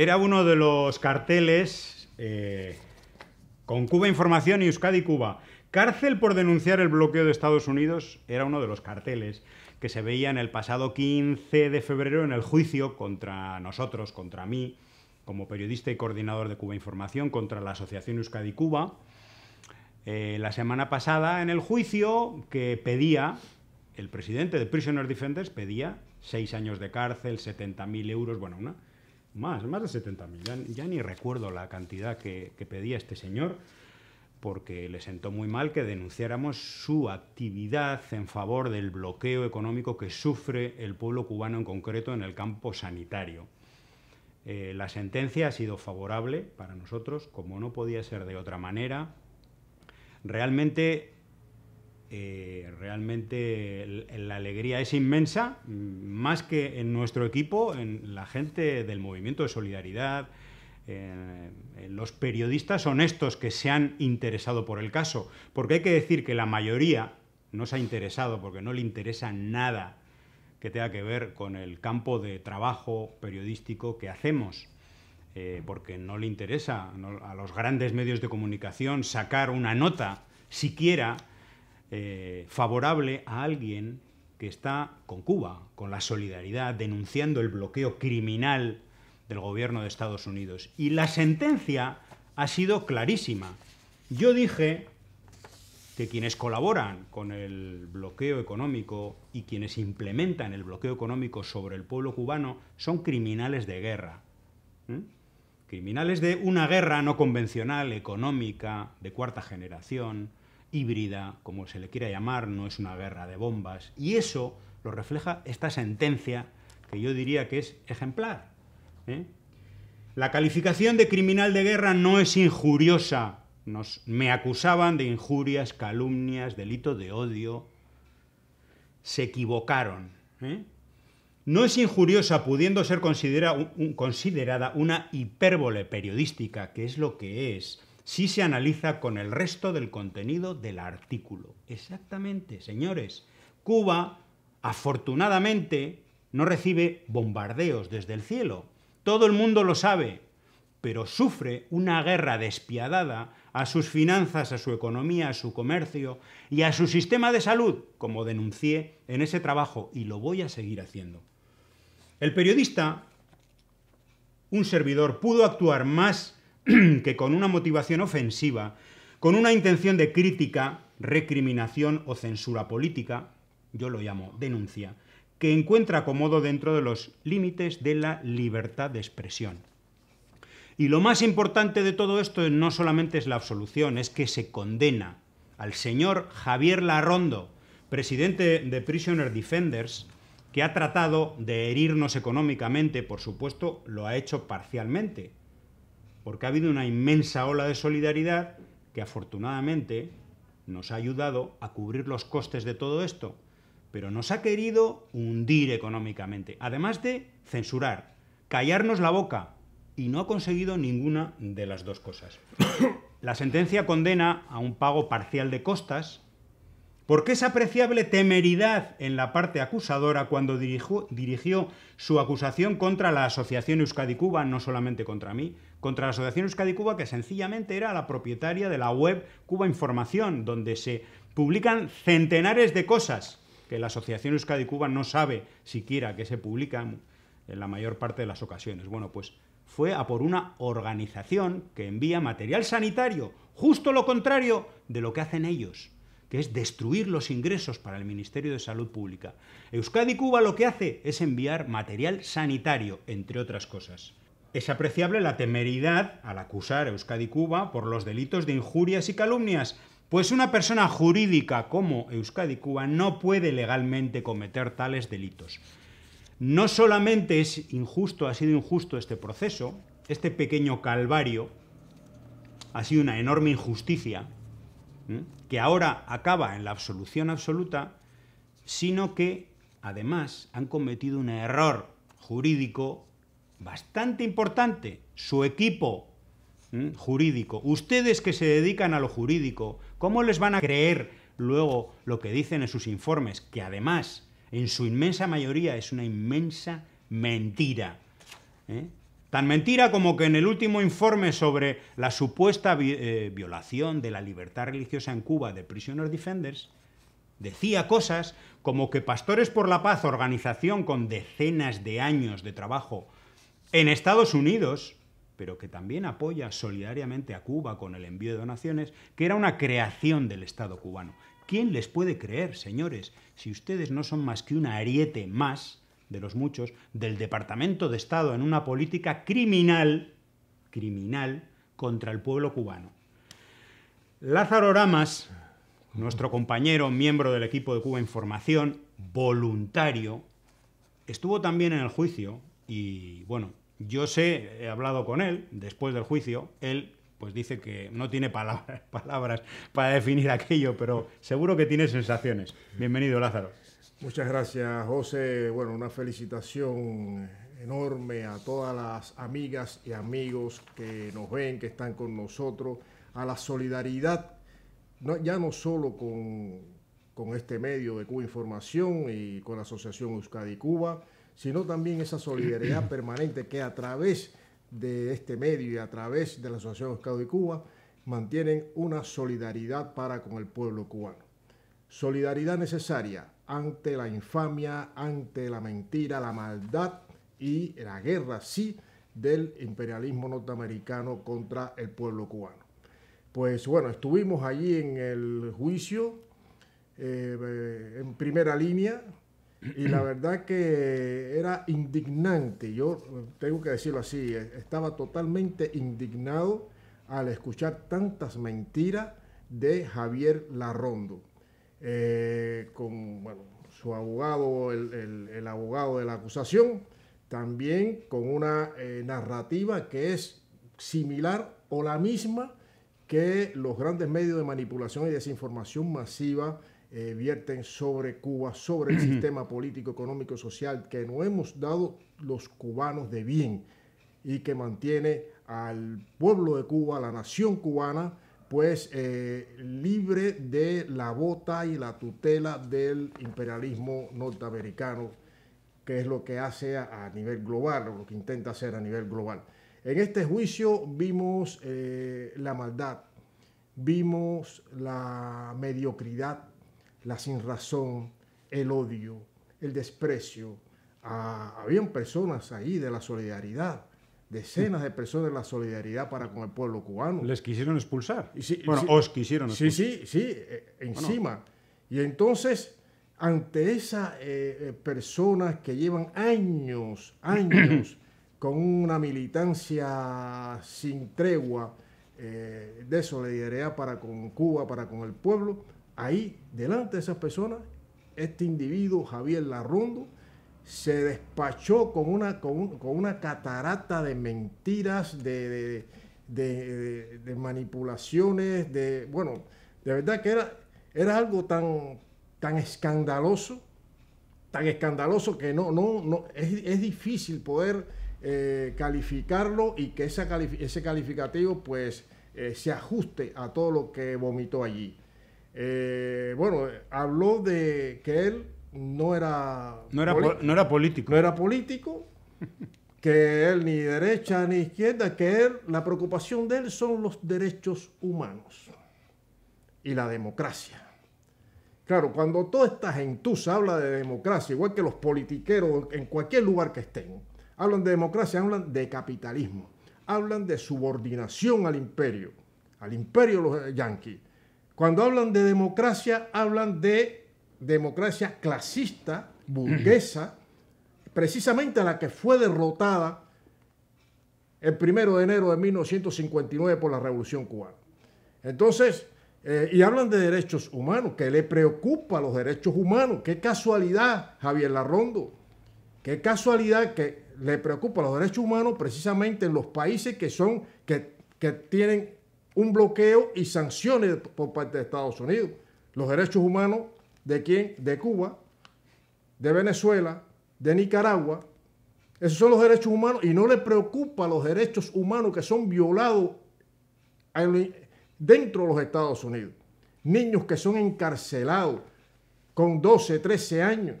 Era uno de los carteles eh, con Cuba Información y Euskadi Cuba. Cárcel por denunciar el bloqueo de Estados Unidos era uno de los carteles que se veía en el pasado 15 de febrero en el juicio contra nosotros, contra mí, como periodista y coordinador de Cuba Información, contra la Asociación Euskadi Cuba. Eh, la semana pasada en el juicio que pedía, el presidente de Prisoner Defenders pedía seis años de cárcel, 70.000 euros, bueno, una más, más de 70.000. Ya, ya ni recuerdo la cantidad que, pedía este señor, porque le sentó muy mal que denunciáramos su actividad en favor del bloqueo económico que sufre el pueblo cubano en concreto en el campo sanitario. Eh, la sentencia ha sido favorable para nosotros, como no podía ser de otra manera. Realmente eh, realmente la alegría es inmensa, mm, más que en nuestro equipo, en la gente del movimiento de solidaridad, eh, en los periodistas honestos que se han interesado por el caso, porque hay que decir que la mayoría no se ha interesado porque no le interesa nada que tenga que ver con el campo de trabajo periodístico que hacemos. Eh, porque no le interesa a los grandes medios de comunicación sacar una nota siquiera eh, favorable a alguien que está con Cuba, con la solidaridad, denunciando el bloqueo criminal del gobierno de Estados Unidos. Y la sentencia ha sido clarísima. Yo dije que quienes colaboran con el bloqueo económico y quienes implementan el bloqueo económico sobre el pueblo cubano son criminales de guerra. Criminales de una guerra no convencional, económica, de cuarta generación, híbrida, como se le quiera llamar, no es una guerra de bombas. Y eso lo refleja esta sentencia que yo diría que es ejemplar. ¿eh? La calificación de criminal de guerra no es injuriosa. Nos, me acusaban de injurias, calumnias, delito de odio. Se equivocaron. ¿eh? No es injuriosa pudiendo ser considerada una hipérbole periodística, que es lo que es si se analiza con el resto del contenido del artículo. Exactamente, señores. Cuba, afortunadamente, no recibe bombardeos desde el cielo. Todo el mundo lo sabe, pero sufre una guerra despiadada a sus finanzas, a su economía, a su comercio y a su sistema de salud, como denuncié en ese trabajo y lo voy a seguir haciendo. El periodista, un servidor, pudo actuar más que con una motivación ofensiva, con una intención de crítica, recriminación o censura política, yo lo llamo denuncia, que encuentra acomodo dentro de los límites de la libertad de expresión. Y lo más importante de todo esto no solamente es la absolución, es que se condena al señor Javier Larrondo, presidente de Prisoner Defenders, que ha tratado de herirnos económicamente, por supuesto, lo ha hecho parcialmente, porque ha habido una inmensa ola de solidaridad que afortunadamente nos ha ayudado a cubrir los costes de todo esto, pero nos ha querido hundir económicamente, además de censurar, callarnos la boca, y no ha conseguido ninguna de las dos cosas. La sentencia condena a un pago parcial de costas, porque es apreciable temeridad en la parte acusadora cuando dirigió, dirigió su acusación contra la Asociación Euskadi Cuba, no solamente contra mí, contra la Asociación Euskadi Cuba, que sencillamente era la propietaria de la web Cuba Información, donde se publican centenares de cosas que la Asociación Euskadi Cuba no sabe siquiera que se publican en la mayor parte de las ocasiones. Bueno, pues fue a por una organización que envía material sanitario, justo lo contrario de lo que hacen ellos que es destruir los ingresos para el Ministerio de Salud Pública. Euskadi Cuba lo que hace es enviar material sanitario, entre otras cosas. Es apreciable la temeridad al acusar a Euskadi Cuba por los delitos de injurias y calumnias, pues una persona jurídica como Euskadi Cuba no puede legalmente cometer tales delitos. No solamente es injusto, ha sido injusto este proceso, este pequeño calvario, ha sido una enorme injusticia que ahora acaba en la absolución absoluta, sino que además han cometido un error jurídico bastante importante. Su equipo jurídico, ustedes que se dedican a lo jurídico, ¿cómo les van a creer luego lo que dicen en sus informes? Que además, en su inmensa mayoría, es una inmensa mentira. ¿Eh? Tan mentira como que en el último informe sobre la supuesta eh, violación de la libertad religiosa en Cuba de Prisoner Defenders, decía cosas como que Pastores por la Paz, organización con decenas de años de trabajo en Estados Unidos, pero que también apoya solidariamente a Cuba con el envío de donaciones, que era una creación del Estado cubano. ¿Quién les puede creer, señores, si ustedes no son más que un ariete más de los muchos, del Departamento de Estado en una política criminal, criminal, contra el pueblo cubano. Lázaro Ramas, nuestro compañero, miembro del equipo de Cuba Información, voluntario, estuvo también en el juicio y, bueno, yo sé, he hablado con él después del juicio, él pues dice que no tiene palabras, palabras para definir aquello, pero seguro que tiene sensaciones. Bienvenido, Lázaro. Muchas gracias, José. Bueno, una felicitación enorme a todas las amigas y amigos que nos ven, que están con nosotros, a la solidaridad, ya no solo con, con, este medio de Cuba Información y con la Asociación Euskadi Cuba, sino también esa solidaridad permanente que a través de este medio y a través de la Asociación Euskadi Cuba mantienen una solidaridad para con el pueblo cubano. Solidaridad necesaria ante la infamia, ante la mentira, la maldad y la guerra, sí, del imperialismo norteamericano contra el pueblo cubano. Pues bueno, estuvimos allí en el juicio, eh, eh, en primera línea, y la verdad que era indignante, yo tengo que decirlo así, eh, estaba totalmente indignado al escuchar tantas mentiras de Javier Larrondo. Eh, con su abogado, el, el, abogado de la acusación, también con una eh, narrativa que es similar o la misma que los grandes medios de manipulación y desinformación masiva eh, vierten sobre Cuba, sobre el sistema político, económico y social que no hemos dado los cubanos de bien y que mantiene al pueblo de Cuba, a la nación cubana, pues eh, libre de la bota y la tutela del imperialismo norteamericano, que es lo que hace a, nivel global, o lo que intenta hacer a nivel global. En este juicio vimos eh, la maldad, vimos la mediocridad, la sinrazón, el odio, el desprecio. a habían personas ahí de la solidaridad, decenas de personas de la solidaridad para con el pueblo cubano. Les quisieron expulsar. bueno, os quisieron expulsar. Sí, sí, eh, sí, encima. Y entonces, ante esas eh, eh, personas que llevan años, años, con una militancia sin tregua de solidaridad para con Cuba, para con el pueblo, ahí, delante de esas personas, este individuo, Javier Larrondo, se despachó con una, con, una catarata de mentiras, de, manipulaciones, de, bueno, de verdad que era, era algo tan, tan escandaloso, tan escandaloso que no, no, no es, difícil poder eh, calificarlo y que ese calificativo pues eh, se ajuste a todo lo que vomitó allí. Eh, bueno, habló de que él no era, no era, político. No era político, que él ni derecha ni izquierda, que él, la preocupación de él son los derechos humanos y la democracia. Claro, cuando toda esta gentuza habla de democracia, igual que los politiqueros en cualquier lugar que estén, hablan de democracia, hablan de capitalismo, hablan de subordinación al imperio, al imperio los yanquis. Cuando hablan de democracia, hablan de democracia clasista, burguesa, precisamente la que fue derrotada el primero de enero de 1959 por la Revolución Cubana. Entonces, eh, y hablan de derechos humanos, que le preocupa los derechos humanos. Qué casualidad, Javier Larrondo, qué casualidad que le preocupa los derechos humanos precisamente en los países que son, que, que tienen un bloqueo y sanciones por parte de Estados Unidos. Los derechos humanos ¿De quién? De Cuba, de Venezuela, de Nicaragua. Esos son los derechos humanos y no le preocupa los derechos humanos que son violados dentro de los Estados Unidos. Niños que son encarcelados con 12, 13 años,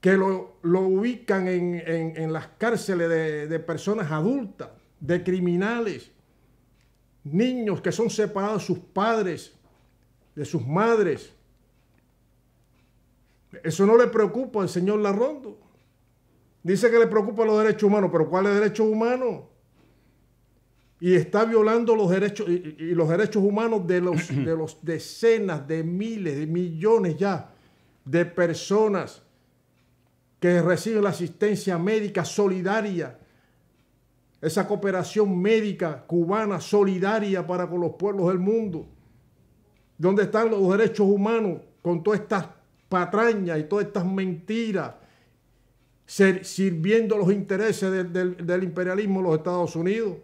que lo, ubican en, las cárceles de, de personas adultas, de criminales, niños que son separados de sus padres, de sus madres, eso no le preocupa al señor Larrondo. Dice que le preocupa los derechos humanos, pero ¿cuáles derecho humano? Y está violando los derechos y, los derechos humanos de los, de los decenas de miles, de millones ya de personas que reciben la asistencia médica solidaria, esa cooperación médica cubana solidaria para con los pueblos del mundo. ¿Dónde están los derechos humanos con todas estas patrañas y todas estas mentiras sirviendo los intereses del, imperialismo de los Estados Unidos.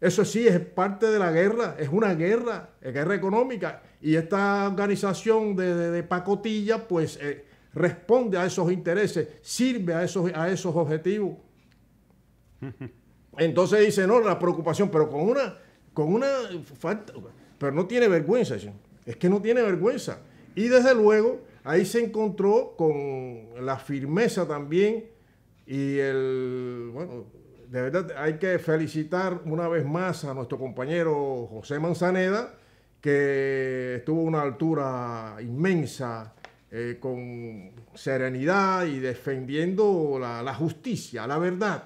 Eso sí es parte de la guerra, es una guerra, es guerra económica. Y esta organización de, pacotilla, pues eh, responde a esos intereses, sirve a esos, a esos objetivos. Entonces dice, no, la preocupación, pero con una, con una falta, pero no tiene vergüenza, es que no tiene vergüenza. Y desde luego, Ahí se encontró con la firmeza también y el, bueno, de verdad hay que felicitar una vez más a nuestro compañero José Manzaneda, que estuvo a una altura inmensa, eh, con serenidad y defendiendo la, justicia, la verdad.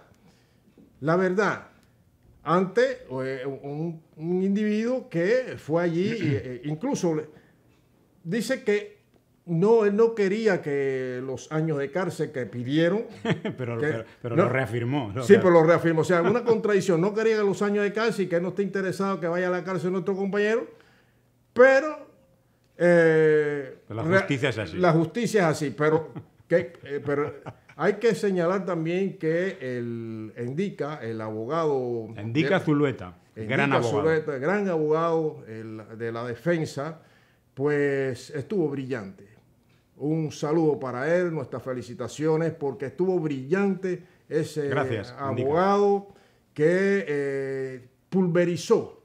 La verdad, ante eh, un, individuo que fue allí, eh, incluso dice que no, él no quería que los años de cárcel que pidieron. pero, lo reafirmó. sí, pero lo reafirmó. O sea, una contradicción. No quería los años de cárcel y que no esté interesado que vaya a la cárcel nuestro compañero. Pero. Eh, la justicia es así. La justicia es así. Pero, que, eh, pero hay que señalar también que el indica el abogado. Endica Zulueta. gran abogado. Zulueta, gran abogado de la defensa, pues estuvo brillante un saludo para él, nuestras felicitaciones porque estuvo brillante ese abogado que eh, pulverizó,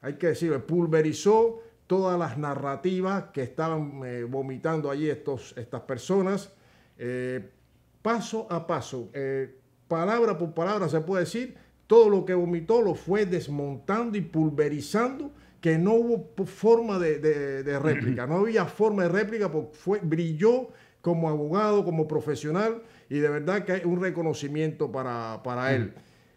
hay que decirlo, pulverizó todas las narrativas que estaban eh, vomitando allí estos, estas personas, eh, paso a paso, palabra por palabra se puede decir, todo lo que vomitó lo fue desmontando y pulverizando que no hubo forma de, réplica, no había forma de réplica porque fue, brilló como abogado, como profesional, y de verdad que hay un reconocimiento para, él.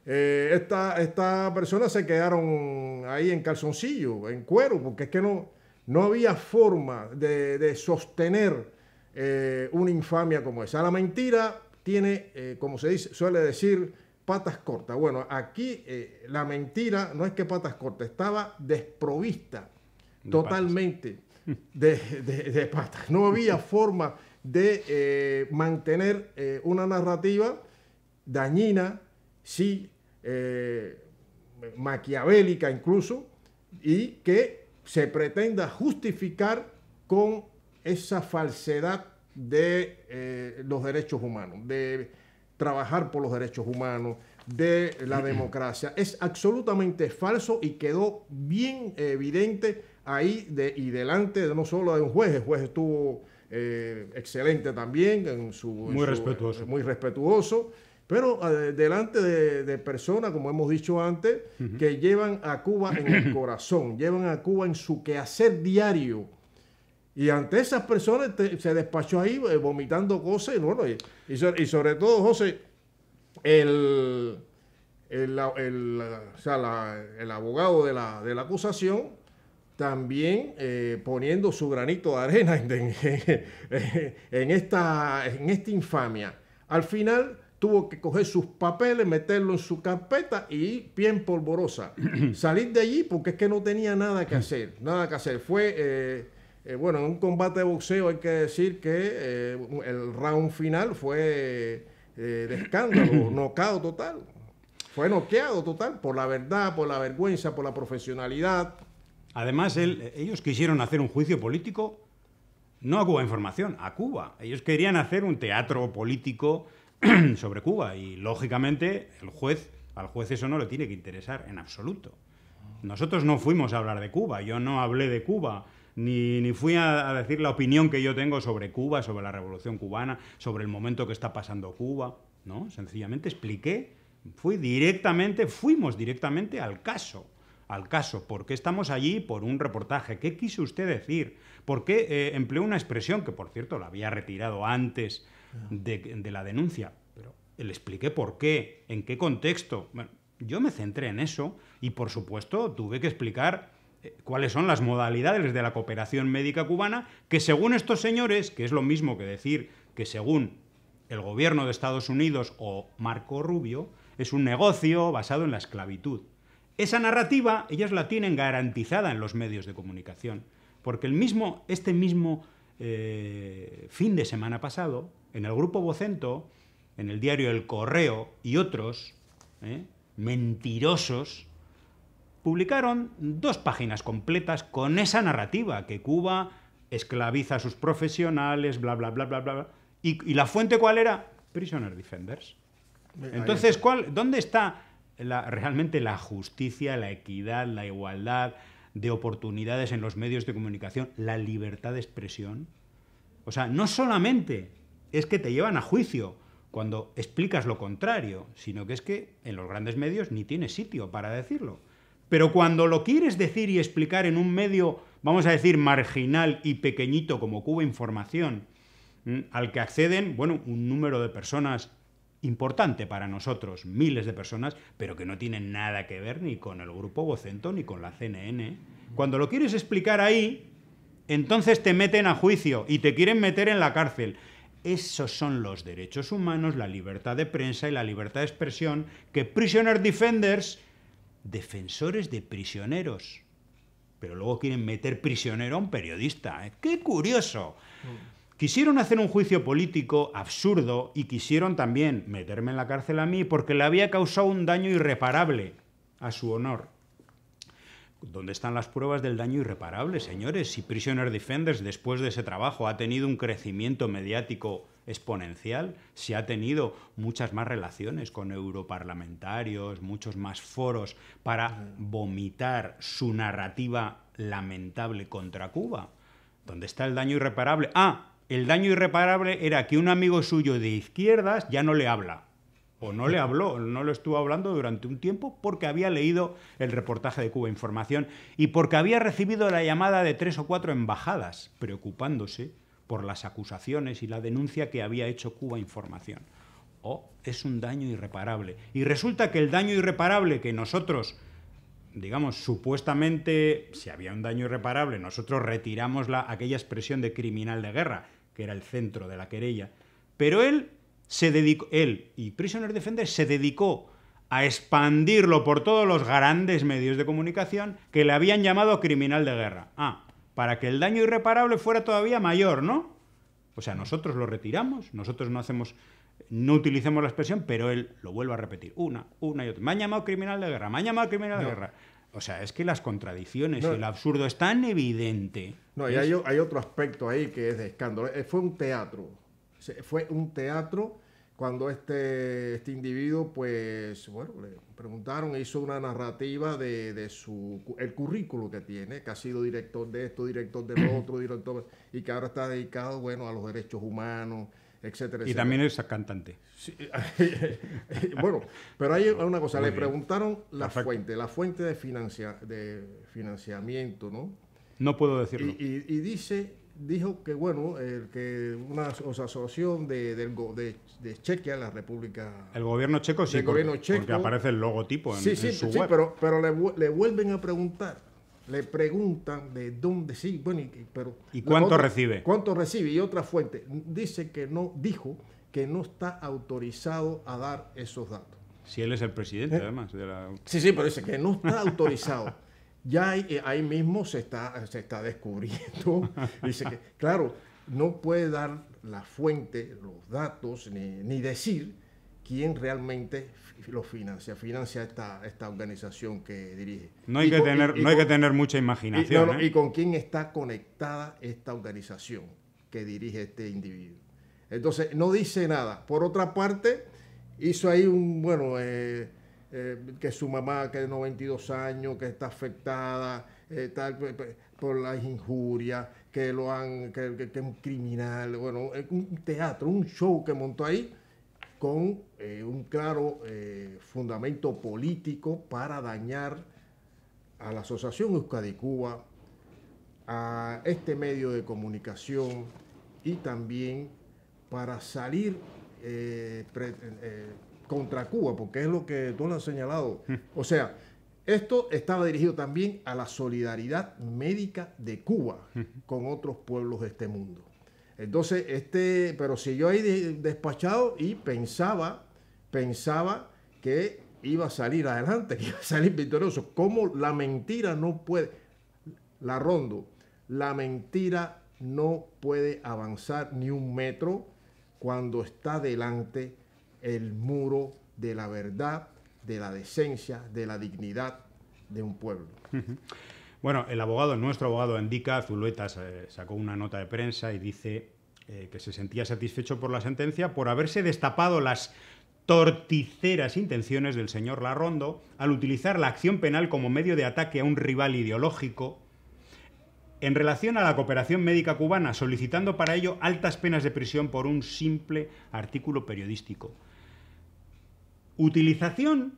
Estas eh, esta personas se quedaron ahí en calzoncillo, en cuero, porque es que no, no había forma de, sostener eh, una infamia como esa. La mentira tiene, eh, como se dice, suele decir, patas cortas. Bueno, aquí eh, la mentira no es que patas cortas, estaba desprovista totalmente De, patas. No había forma de eh, mantener eh, una narrativa dañina, sí, maquiavélica incluso, y que se pretenda justificar con esa falsedad de los derechos humanos, de trabajar por los derechos humanos, de la democracia. Es absolutamente falso y quedó bien evidente ahí de, y delante no solo de un juez, el juez estuvo eh, excelente también, en su, muy, respetuoso. Eh, muy respetuoso. Pero eh, delante de, personas, como hemos dicho antes, que llevan a Cuba en el corazón, llevan a Cuba en su quehacer diario y ante esas personas se despachó ahí eh, vomitando cosas. Y, bueno, y, sobre, todo, José, el, el, el, el abogado de la, de la, acusación también eh, poniendo su granito de arena en, en, esta, en esta infamia. Al final tuvo que coger sus papeles, meterlo en su carpeta y bien polvorosa. Salir de allí porque es que no tenía nada que hacer, nada que hacer. Fue... Eh, eh, bueno, en un combate de boxeo hay que decir que eh, el round final fue eh, de escándalo, nocao total. Fue noqueado total, por la verdad, por la vergüenza, por la profesionalidad. Además, ellos quisieron hacer un juicio político, no a Cuba Información, a Cuba. Ellos querían hacer un teatro político sobre Cuba y, lógicamente, el juez, al juez eso no le tiene que interesar en absoluto. Nosotros no fuimos a hablar de Cuba, yo no hablé de Cuba ni, ni fui a, decir la opinión que yo tengo sobre Cuba, sobre la revolución cubana, sobre el momento que está pasando Cuba, ¿no? Sencillamente expliqué, fui directamente, fuimos directamente al caso. Al caso, ¿por qué estamos allí? Por un reportaje. ¿Qué quiso usted decir? ¿Por qué eh, empleó una expresión que, por cierto, la había retirado antes de, de la denuncia? Pero le expliqué por qué, en qué contexto. Bueno, yo me centré en eso y, por supuesto, tuve que explicar eh, cuáles son las modalidades de la cooperación médica cubana, que según estos señores, que es lo mismo que decir que según el gobierno de Estados Unidos o Marco Rubio, es un negocio basado en la esclavitud. Esa narrativa ellas la tienen garantizada en los medios de comunicación, porque el mismo, este mismo eh, fin de semana pasado, en el grupo Vocento, en el diario El Correo y otros, eh, mentirosos, publicaron dos páginas completas con esa narrativa que Cuba esclaviza a sus profesionales, bla, bla, bla, bla, bla. ¿Y, y la fuente cuál era? Prisoner Defenders. Entonces, ¿dónde está realmente la justicia, la equidad, la igualdad de oportunidades en los medios de comunicación, la libertad de expresión? O sea, no solamente es que te llevan a juicio cuando explicas lo contrario, sino que es que en los grandes medios ni tiene sitio para decirlo. Pero cuando lo quieres decir y explicar en un medio, vamos a decir, marginal y pequeñito como Cuba Información, mm, al que acceden, bueno, un número de personas importante para nosotros, miles de personas, pero que no tienen nada que ver ni con el grupo Vocento ni con la CNN. Cuando lo quieres explicar ahí, entonces te meten a juicio y te quieren meter en la cárcel. Esos son los derechos humanos, la libertad de prensa y la libertad de expresión que Prisoner Defenders defensores de prisioneros. Pero luego quieren meter prisionero a un periodista. ¿eh? ¡Qué curioso! Mm. Quisieron hacer un juicio político absurdo y quisieron también meterme en la cárcel a mí porque le había causado un daño irreparable a su honor. ¿Dónde están las pruebas del daño irreparable, señores? Si Prisoner Defenders, después de ese trabajo, ha tenido un crecimiento mediático exponencial, si ha tenido muchas más relaciones con europarlamentarios, muchos más foros para vomitar su narrativa lamentable contra Cuba. ¿Dónde está el daño irreparable? Ah, el daño irreparable era que un amigo suyo de izquierdas ya no le habla o no le habló, no lo estuvo hablando durante un tiempo porque había leído el reportaje de Cuba Información y porque había recibido la llamada de tres o cuatro embajadas preocupándose por las acusaciones y la denuncia que había hecho Cuba Información. o es un daño irreparable. Y resulta que el daño irreparable que nosotros, digamos, supuestamente, si había un daño irreparable, nosotros retiramos la, aquella expresión de criminal de guerra, que era el centro de la querella, pero él se dedicó, él y Prisoner Defender se dedicó a expandirlo por todos los grandes medios de comunicación que le habían llamado criminal de guerra. Ah, para que el daño irreparable fuera todavía mayor, ¿no? O sea, nosotros lo retiramos, nosotros no hacemos, no utilizamos la expresión, pero él lo vuelve a repetir una, una y otra. Me han llamado criminal de guerra, me han llamado criminal de guerra. O sea, es que las contradicciones y el absurdo es tan evidente. No, y hay, hay otro aspecto ahí que es de escándalo. Eh, fue un teatro fue un teatro cuando este, este individuo, pues, bueno, le preguntaron, hizo una narrativa de, de, su, el currículo que tiene, que ha sido director de esto, director del otro, director, y que ahora está dedicado, bueno, a los derechos humanos, etcétera, Y también es cantante. Sí, bueno, pero hay una cosa, le preguntaron la fuente, la fuente de, de financiamiento, ¿no? No puedo decirlo. y dice dijo que, bueno, que una asociación de, del de, de, Chequia, la República. El gobierno checo, sí, porque, aparece el logotipo en, sí, sí, sí, pero, pero le, vuelven a preguntar, le preguntan de dónde sí, bueno, y, pero. ¿Y cuánto recibe? ¿Cuánto recibe? Y otra fuente dice que no, dijo que no está autorizado a dar esos datos. Si él es el presidente, ¿Eh? además. Sí, sí, pero dice que no está autorizado ya eh, ahí, mismo se está, se está descubriendo. Dice que, claro, no puede dar la fuente, los datos, ni, decir quién realmente lo financia, financia esta, esta organización que dirige. No hay, que, tener, hay que tener mucha imaginación. ¿eh? Y, con quién está conectada esta organización que dirige este individuo. Entonces, no dice nada. Por otra parte, hizo ahí un, bueno, eh, eh, que su mamá, que de 92 años, que está afectada eh, por las injurias, que lo han, que, un criminal, bueno, es un teatro, un show que montó ahí con eh, un claro fundamento político para dañar a la Asociación Euskadi Cuba, a este medio de comunicación y también para salir contra Cuba, porque es lo que tú lo has señalado. O sea, esto estaba dirigido también a la solidaridad médica de Cuba con otros pueblos de este mundo. Entonces, este, pero si yo ahí despachado y pensaba, pensaba que iba a salir adelante, que iba a salir victorioso. como la mentira no puede? La rondo, la mentira no puede avanzar ni un metro cuando está delante el muro de la verdad, de la decencia, de la dignidad de un pueblo. Bueno, el abogado, nuestro abogado indica, Zulueta eh, sacó una nota de prensa y dice eh, que se sentía satisfecho por la sentencia por haberse destapado las torticeras intenciones del señor Larrondo al utilizar la acción penal como medio de ataque a un rival ideológico en relación a la cooperación médica cubana, solicitando para ello altas penas de prisión por un simple artículo periodístico. Utilización,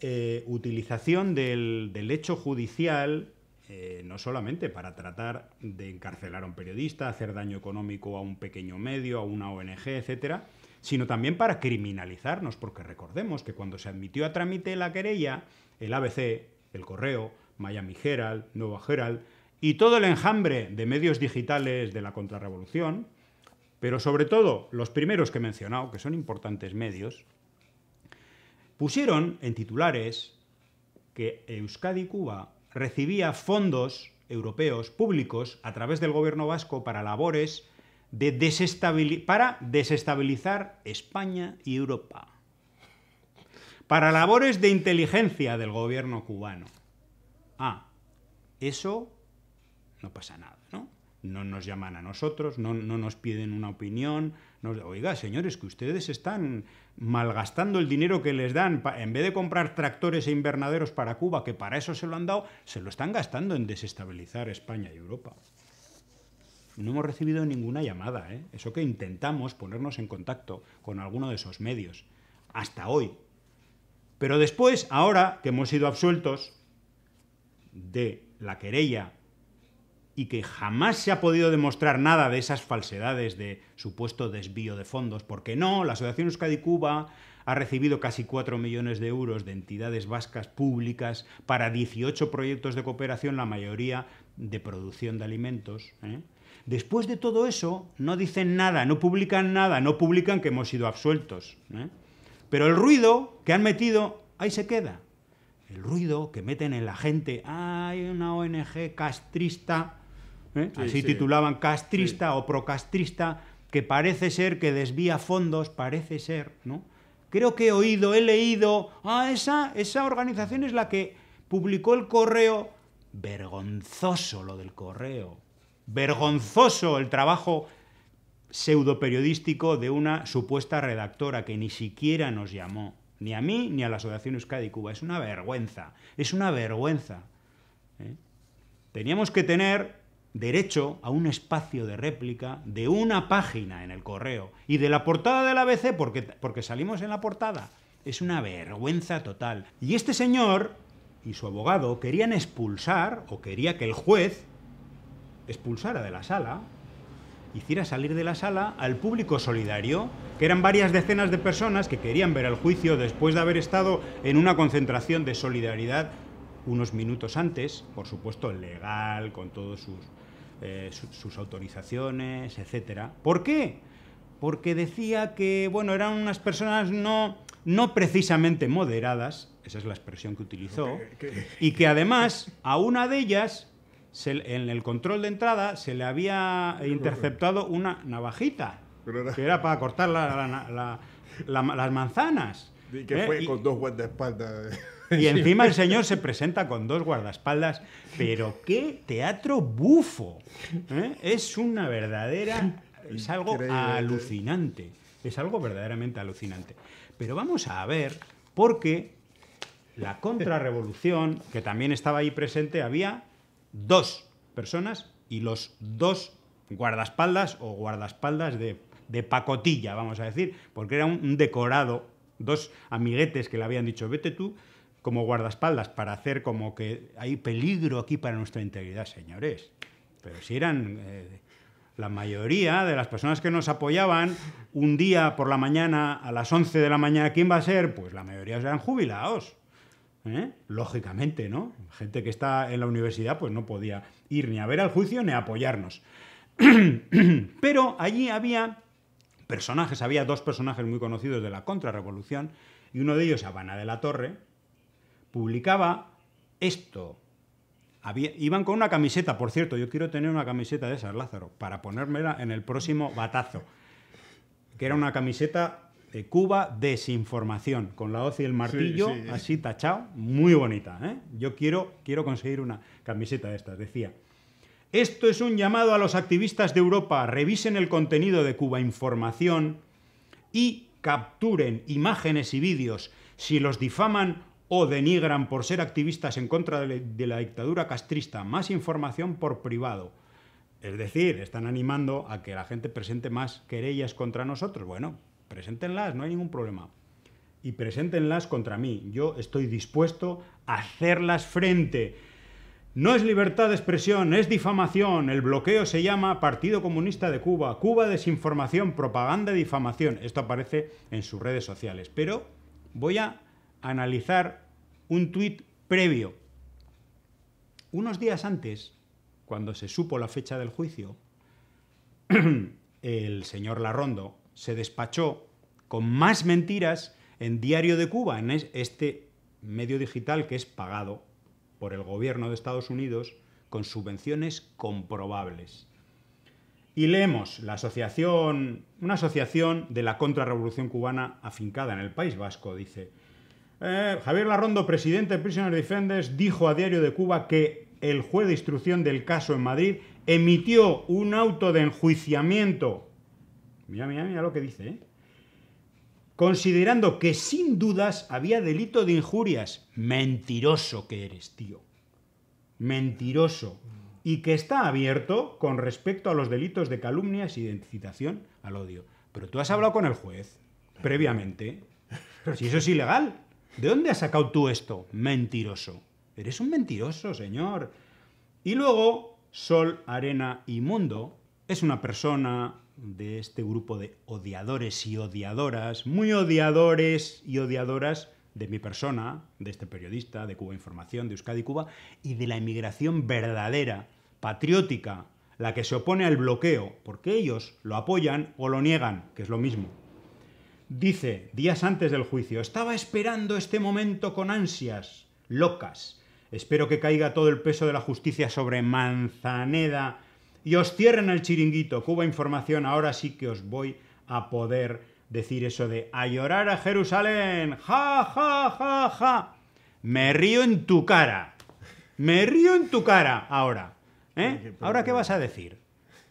eh, utilización del, hecho judicial, eh, no solamente para tratar de encarcelar a un periodista, hacer daño económico a un pequeño medio, a una ONG, etcétera, sino también para criminalizarnos, porque recordemos que cuando se admitió a trámite la querella, el ABC, el Correo, Miami Herald, Nueva Herald y todo el enjambre de medios digitales de la contrarrevolución, pero sobre todo los primeros que he mencionado, que son importantes medios, pusieron en titulares que Euskadi Cuba recibía fondos europeos públicos a través del gobierno vasco para labores de para desestabilizar España y Europa. Para labores de inteligencia del gobierno cubano. Ah, eso no pasa nada, ¿no? No nos llaman a nosotros, no nos piden una opinión, oiga, señores, que ustedes están malgastando el dinero que les dan, en vez de comprar tractores e invernaderos para Cuba, que para eso se lo han dado, se lo están gastando en desestabilizar España y Europa. No hemos recibido ninguna llamada, ¿eh? eso que intentamos ponernos en contacto con alguno de esos medios, hasta hoy. Pero después, ahora que hemos sido absueltos de la querella y que jamás se ha podido demostrar nada de esas falsedades de supuesto desvío de fondos, porque no, la Asociación Euskadi Cuba ha recibido casi 4 millones de euros de entidades vascas públicas para 18 proyectos de cooperación, la mayoría de producción de alimentos. ¿eh? Después de todo eso, no dicen nada, no publican nada, no publican que hemos sido absueltos. ¿eh? Pero el ruido que han metido, ahí se queda. El ruido que meten en la gente, hay una ONG castrista ¿eh? así titulaban castrista o procastrista, que parece ser que desvía fondos, parece ser, ¿no? Creo que he oído, he leído, ah, esa, esa organización es la que publicó el correo, vergonzoso lo del correo, vergonzoso el trabajo pseudo periodístico de una supuesta redactora que ni siquiera nos llamó, ni a mí ni a la Asociación Euskadi Cuba. Es una vergüenza, es una vergüenza. ¿eh? Teníamos que tener derecho a un espacio de réplica de una página en el correo y de la portada del ABC porque, porque salimos en la portada. Es una vergüenza total. Y este señor y su abogado querían expulsar o quería que el juez expulsara de la sala, hiciera salir de la sala al público solidario, que eran varias decenas de personas que querían ver el juicio después de haber estado en una concentración de solidaridad unos minutos antes, por supuesto legal, con todas sus, eh, sus autorizaciones, etc. ¿Por qué? Porque decía que, bueno, eran unas personas no, no precisamente moderadas, esa es la expresión que utilizó, y que además a una de ellas en el control de entrada se le había interceptado una navajita, que era para cortar las manzanas. Y que fue ¿eh? con dos de espalda... Eh. Y encima el señor se presenta con dos guardaespaldas. Pero qué teatro bufo. ¿eh? Es una verdadera... Es algo alucinante. Es algo verdaderamente alucinante. Pero vamos a ver, por qué la contrarrevolución, que también estaba ahí presente, había dos personas y los dos guardaespaldas o guardaespaldas de, de pacotilla, vamos a decir, porque era un decorado, dos amiguetes que le habían dicho, vete tú, como guardaespaldas para hacer como que hay peligro aquí para nuestra integridad, señores. Pero si eran eh, la mayoría de las personas que nos apoyaban un día por la mañana a las 11 de la mañana, ¿quién va a ser? Pues la mayoría eran jubilados. ¿eh? Lógicamente, ¿no? Gente que está en la universidad pues no podía ir ni a ver al juicio ni a apoyarnos. Pero allí había personajes, había dos personajes muy conocidos de la contrarrevolución y uno de ellos, Habana de la Torre, publicaba esto. iban con una camiseta, por cierto, yo quiero tener una camiseta de esas, Lázaro, para ponérmela en el próximo batazo. Que era una camiseta de Cuba Desinformación, con la hoz y el martillo así tachado, muy bonita. ¿eh? Yo quiero, quiero conseguir una camiseta de estas, decía. Esto es un llamado a los activistas de Europa, revisen el contenido de Cuba Información y capturen imágenes y vídeos. Si los difaman, o denigran por ser activistas en contra de la dictadura castrista. Más información por privado. Es decir, están animando a que la gente presente más querellas contra nosotros. Bueno, preséntenlas, no hay ningún problema. Y preséntenlas contra mí. Yo estoy dispuesto a hacerlas frente. No es libertad de expresión, es difamación. El bloqueo se llama Partido Comunista de Cuba. Cuba desinformación, propaganda, y difamación. Esto aparece en sus redes sociales. Pero voy a analizar un tuit previo. Unos días antes, cuando se supo la fecha del juicio, el señor Larrondo se despachó con más mentiras en Diario de Cuba, en este medio digital que es pagado por el gobierno de Estados Unidos con subvenciones comprobables. Y leemos la asociación, una asociación de la contrarrevolución cubana afincada en el País Vasco, dice, eh, Javier Larrondo, presidente de Prisoner Defenders, dijo a Diario de Cuba que el juez de instrucción del caso en Madrid emitió un auto de enjuiciamiento. Mira, mira, mira lo que dice, ¿eh? Considerando que sin dudas había delito de injurias. Mentiroso que eres, tío. Mentiroso. Y que está abierto con respecto a los delitos de calumnias y de incitación al odio. Pero tú has hablado con el juez previamente. Si eso es ilegal. ¿De dónde has sacado tú esto? Mentiroso. Eres un mentiroso, señor. Y luego, Sol, Arena y Mundo es una persona de este grupo de odiadores y odiadoras, muy odiadores y odiadoras de mi persona, de este periodista, de Cuba Información, de Euskadi Cuba, y de la inmigración verdadera, patriótica, la que se opone al bloqueo, porque ellos lo apoyan o lo niegan, que es lo mismo dice, días antes del juicio, estaba esperando este momento con ansias locas. Espero que caiga todo el peso de la justicia sobre Manzaneda y os cierren el chiringuito. Cuba Información, ahora sí que os voy a poder decir eso de a llorar a Jerusalén. Ja, ja, ja, ja. Me río en tu cara. Me río en tu cara ahora. ¿Eh? ¿Ahora qué vas a decir?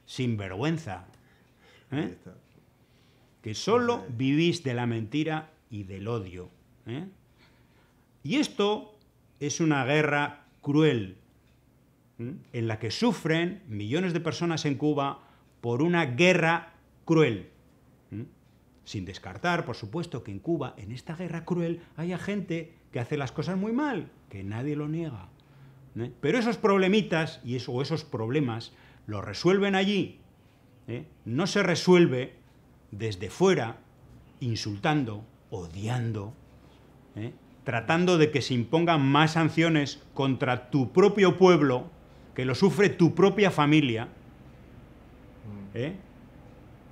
Sin vergüenza. ¿Eh? que solo vivís de la mentira y del odio. ¿eh? Y esto es una guerra cruel en la que sufren millones de personas en Cuba por una guerra cruel. Sin descartar, por supuesto, que en Cuba, en esta guerra cruel, haya gente que hace las cosas muy mal, que nadie lo niega. ¿eh? Pero esos problemitas y o esos problemas los resuelven allí. ¿eh? No se resuelve desde fuera, insultando, odiando, ¿eh? tratando de que se impongan más sanciones contra tu propio pueblo, que lo sufre tu propia familia, ¿eh?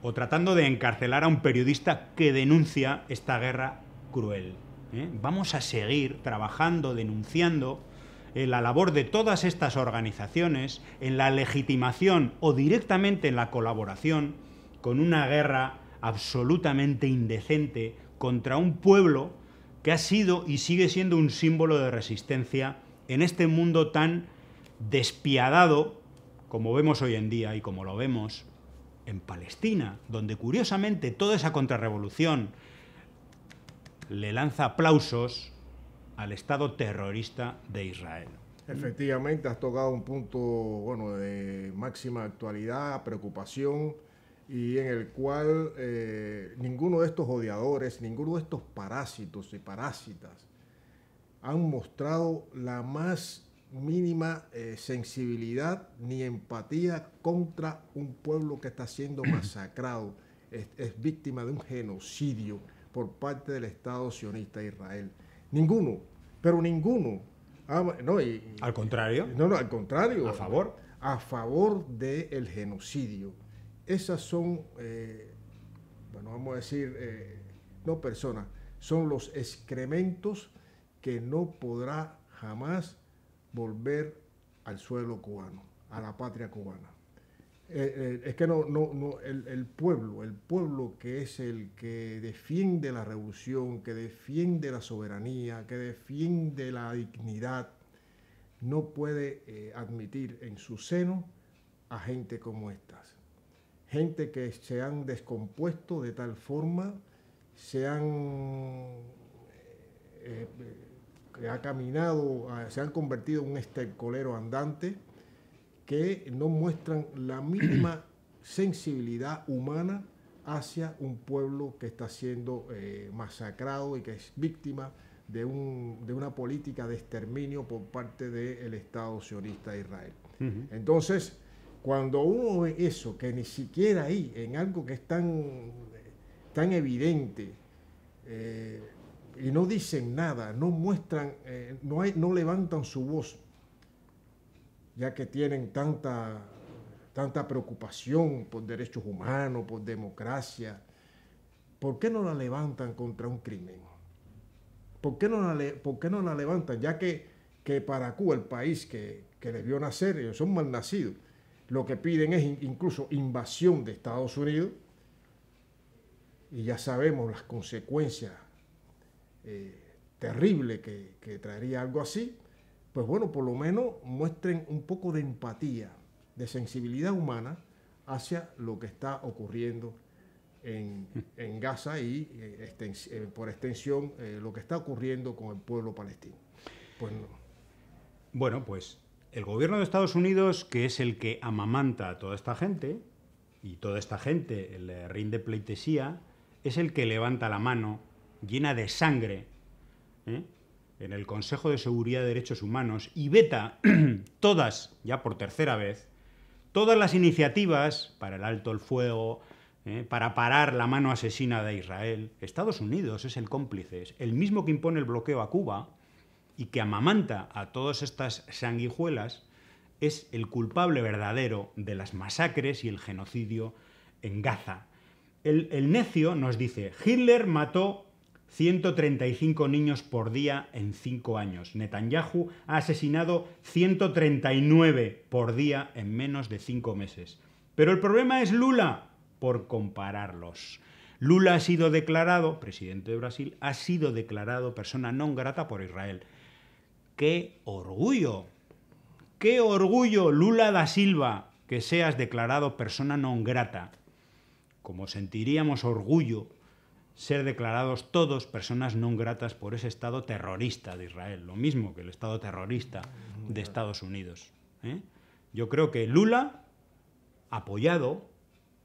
o tratando de encarcelar a un periodista que denuncia esta guerra cruel. ¿eh? Vamos a seguir trabajando, denunciando la labor de todas estas organizaciones, en la legitimación o directamente en la colaboración con una guerra absolutamente indecente contra un pueblo que ha sido y sigue siendo un símbolo de resistencia en este mundo tan despiadado como vemos hoy en día y como lo vemos en Palestina, donde curiosamente toda esa contrarrevolución le lanza aplausos al Estado terrorista de Israel. Efectivamente, has tocado un punto bueno, de máxima actualidad, preocupación y en el cual eh, ninguno de estos odiadores, ninguno de estos parásitos y parásitas han mostrado la más mínima eh, sensibilidad ni empatía contra un pueblo que está siendo masacrado, es, víctima de un genocidio por parte del Estado sionista de Israel. Ninguno, pero ninguno. no, y, al contrario. No, no, al contrario. A favor. A favor del genocidio esas son, eh, bueno, vamos a decir, eh, no personas, son los excrementos que no podrá jamás volver al suelo cubano, a la patria cubana. Eh, es que no, no, no el, pueblo, el pueblo que es el que defiende la revolución, que defiende la soberanía, que defiende la dignidad, no puede admitir en su seno a gente como estas gente que se han descompuesto de tal forma, se han eh, eh, ha caminado, ah, se han convertido en un estercolero andante, que no muestran la mínima sensibilidad humana hacia un pueblo que está siendo eh, masacrado y que es víctima de, de, una política de exterminio por parte del Estado sionista de Israel. Entonces, cuando uno ve eso, que ni siquiera ahí, en algo que es tan, tan evidente, eh, y no dicen nada, no muestran, eh, no, levantan su voz, ya que tienen tanta, tanta preocupación por derechos humanos, por democracia, ¿por qué no la levantan contra un crimen? ¿Por qué no la, no la levantan? Ya que, que para Cuba, el país que, que les vio nacer, ellos son malnacidos, lo que piden es incluso invasión de Estados Unidos y ya sabemos las consecuencias eh, terribles que, traería algo así. Pues bueno, por lo menos muestren un poco de empatía, de sensibilidad humana hacia lo que está ocurriendo en, Gaza y eh, eh, por extensión lo que está ocurriendo con el pueblo palestino. Pues bueno, pues el gobierno de Estados Unidos, que es el que amamanta a toda esta gente, y toda esta gente le de pleitesía, es el que levanta la mano llena de sangre ¿eh? en el Consejo de Seguridad de Derechos Humanos y veta todas, ya por tercera vez, todas las iniciativas para el alto el fuego, ¿eh? para parar la mano asesina de Israel. Estados Unidos es el cómplice, es el mismo que impone el bloqueo a Cuba, y que amamanta a todas estas sanguijuelas es el culpable verdadero de las masacres y el genocidio en Gaza. El, necio nos dice, Hitler mató 135 niños por día en 5 años. Netanyahu ha asesinado 139 por día en menos de 5 meses. Pero el problema es Lula, por compararlos. Lula ha sido declarado, presidente de Brasil, ha sido declarado persona no grata por Israel. ¡Qué orgullo! ¡Qué orgullo, Lula da Silva, que seas declarado persona non grata! Como sentiríamos orgullo ser declarados todos personas non gratas por ese Estado terrorista de Israel, lo mismo que el Estado terrorista de Estados Unidos. ¿eh? Yo creo que Lula, apoyado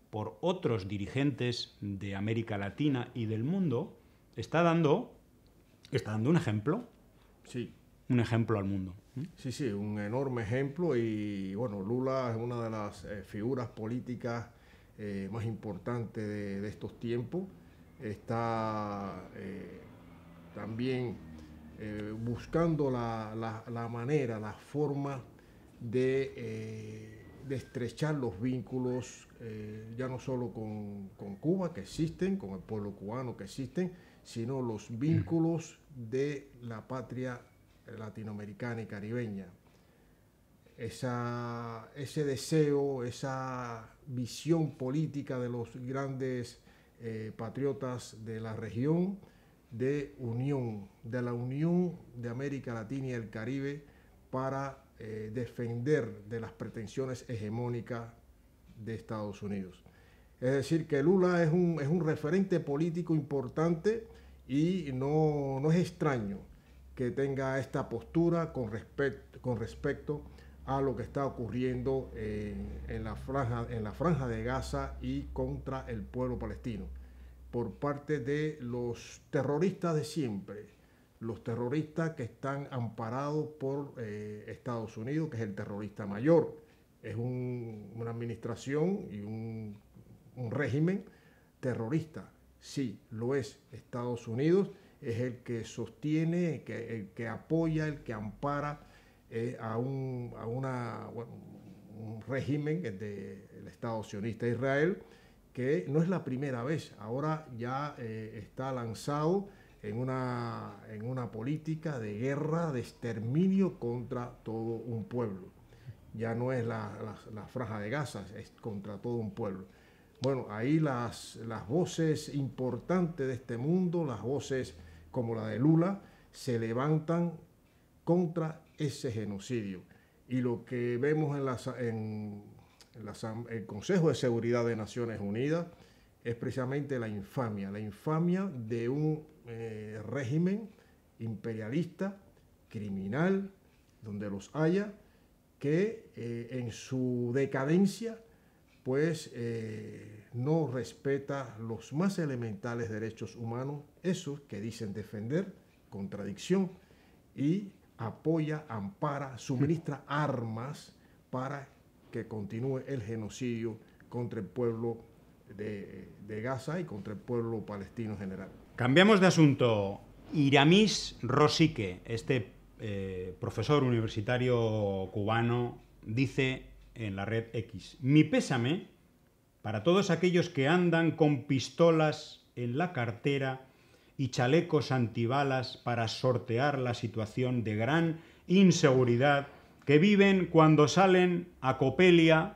por otros dirigentes de América Latina y del mundo, está dando, está dando un ejemplo. Sí un ejemplo al mundo. Sí, sí, un enorme ejemplo y bueno, Lula es una de las eh, figuras políticas eh, más importantes de, estos tiempos. Está eh, también buscando la, manera, la forma de, de estrechar los vínculos, ya no solo con, con Cuba, que existen, con el pueblo cubano, que existen, sino los vínculos de la patria eh, latinoamericana y caribeña. ese deseo, esa visión política de los grandes eh, patriotas de la región de unión, de la unión de América Latina y el Caribe para eh, defender de las pretensiones hegemónicas de Estados Unidos. Es decir, que Lula es un, referente político importante y no es extraño que tenga esta postura con respecto, con respecto a lo que está ocurriendo eh, en, la franja, en la franja de Gaza y contra el pueblo palestino por parte de los terroristas de siempre, los terroristas que están amparados por eh, Estados Unidos, que es el terrorista mayor. Es una administración y un, un régimen terrorista. Sí, lo es Estados Unidos es el que sostiene, el que, el que apoya, el que ampara eh, a, un, una, un régimen del Estado sionista de Israel, que no es la primera vez, ahora ya eh, está lanzado en una, en una política de guerra, de exterminio contra todo un pueblo. Ya no es la, la, franja de Gaza, es contra todo un pueblo. Bueno, ahí las, las voces importantes de este mundo, las voces como la de Lula se levantan contra ese genocidio. Y lo que vemos en, el Consejo de Seguridad de Naciones Unidas es precisamente la infamia, la infamia de un eh, régimen imperialista, criminal, donde los haya, que eh, en su decadencia, pues eh, no respeta los más elementales derechos humanos, esos que dicen defender, contradicción, y apoya, ampara, suministra armas para que continúe el genocidio contra el pueblo de, Gaza y contra el pueblo palestino en general. Cambiamos de asunto. Iramis Rosique, este eh, profesor universitario cubano, dice en la red X, mi pésame para todos aquellos que andan con pistolas en la cartera y chalecos antibalas para sortear la situación de gran inseguridad que viven cuando salen a Copelia,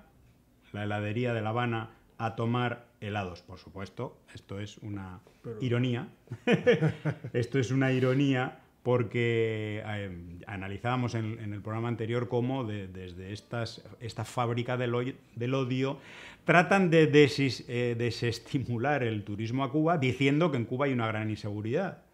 la heladería de La Habana, a tomar helados, por supuesto. Esto es una ironía. Esto es una ironía porque eh, analizábamos en, el programa anterior cómo desde estas, esta fábrica del odio tratan de eh, desestimular el turismo a Cuba diciendo que en Cuba hay una gran inseguridad.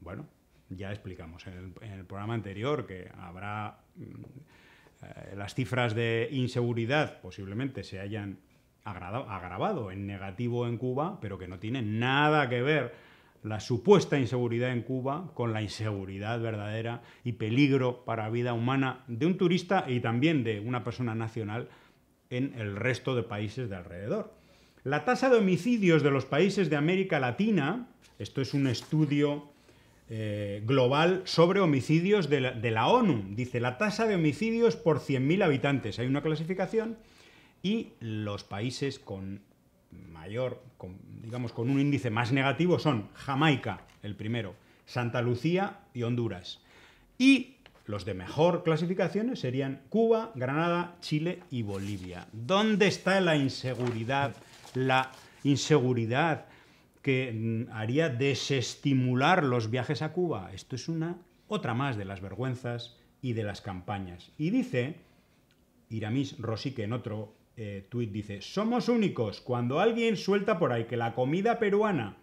Bueno, ya explicamos en el, programa anterior que habrá mm, eh, las cifras de inseguridad posiblemente se hayan agravado en negativo en Cuba, pero que no tiene nada que ver la supuesta inseguridad en Cuba con la inseguridad verdadera y peligro para la vida humana de un turista y también de una persona nacional en el resto de países de alrededor. La tasa de homicidios de los países de América Latina, esto es un estudio eh, global sobre homicidios de la, ONU, dice la tasa de homicidios por 100.000 habitantes, hay una clasificación, y los países con mayor, digamos, con un índice más negativo son Jamaica, el primero, Santa Lucía y Honduras. Y los de mejor clasificaciones serían Cuba, Granada, Chile y Bolivia. ¿Dónde está la inseguridad? La inseguridad que mm, haría desestimular los viajes a Cuba. Esto es una otra más de las vergüenzas y de las campañas. Y dice Iramis Rosique en otro eh, tuit dice, somos únicos cuando alguien suelta por ahí que la comida peruana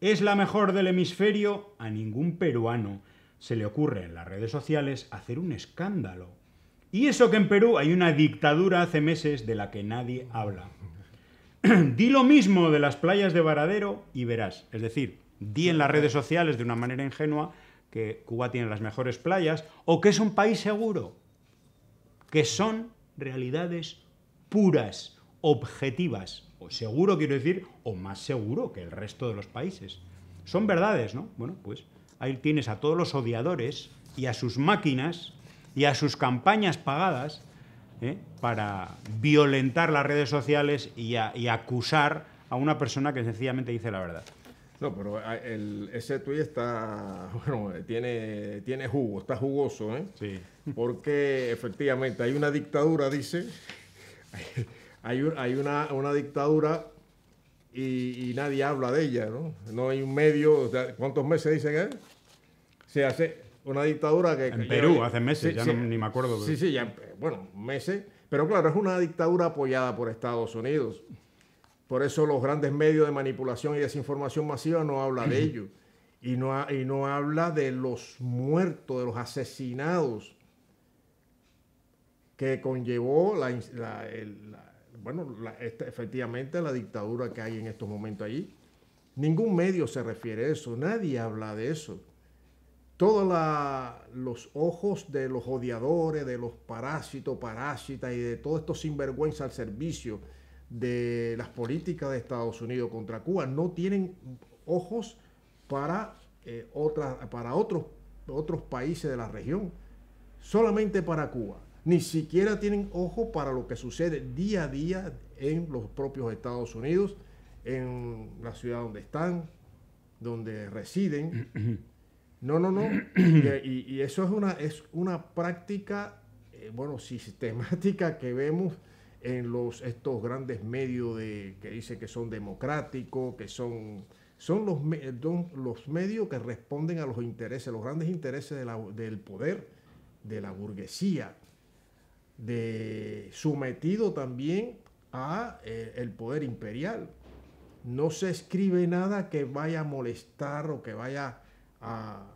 es la mejor del hemisferio, a ningún peruano se le ocurre en las redes sociales hacer un escándalo. Y eso que en Perú hay una dictadura hace meses de la que nadie habla. di lo mismo de las playas de Varadero y verás. Es decir, di en las redes sociales de una manera ingenua que Cuba tiene las mejores playas o que es un país seguro. Que son realidades puras, objetivas. O seguro quiero decir, o más seguro que el resto de los países. Son verdades, ¿no? Bueno, pues ahí tienes a todos los odiadores y a sus máquinas y a sus campañas pagadas ¿eh? para violentar las redes sociales y, acusar a una persona que sencillamente dice la verdad. No, pero ah, ese tuit está, bueno, tiene, tiene jugo, está jugoso, ¿eh? Sí. Porque efectivamente hay una dictadura, dice, hay, una, una dictadura y, nadie habla de ella, ¿no? No hay un medio, ¿cuántos meses dicen que Se hace una dictadura que... En Perú, hace meses, ya ni me acuerdo. Sí, sí, ya, bueno, meses, pero claro, es una dictadura apoyada por Estados Unidos. Por eso los grandes medios de manipulación y desinformación masiva no habla de ello. Y no, y no habla de los muertos, de los asesinados que conllevó la, bueno, efectivamente la dictadura que hay en estos momentos allí. Ningún medio se refiere a eso, nadie habla de eso. Todos los ojos de los odiadores, de los parásitos, parásitas y de todos estos sinvergüenza al servicio de las políticas de Estados Unidos contra Cuba no tienen ojos para, eh, otros países de la región, solamente para Cuba ni siquiera tienen ojo para lo que sucede día a día en los propios Estados Unidos, en la ciudad donde están, donde residen. No, no, no. y, eso es una, es una práctica, eh, bueno, sistemática que vemos en los, estos grandes medios de, que dicen que son democráticos, que son, son los, los medios que responden a los intereses, los grandes intereses del poder, de la burguesía, de sometido también a eh, el poder imperial. No se escribe nada que vaya a molestar o que vaya a,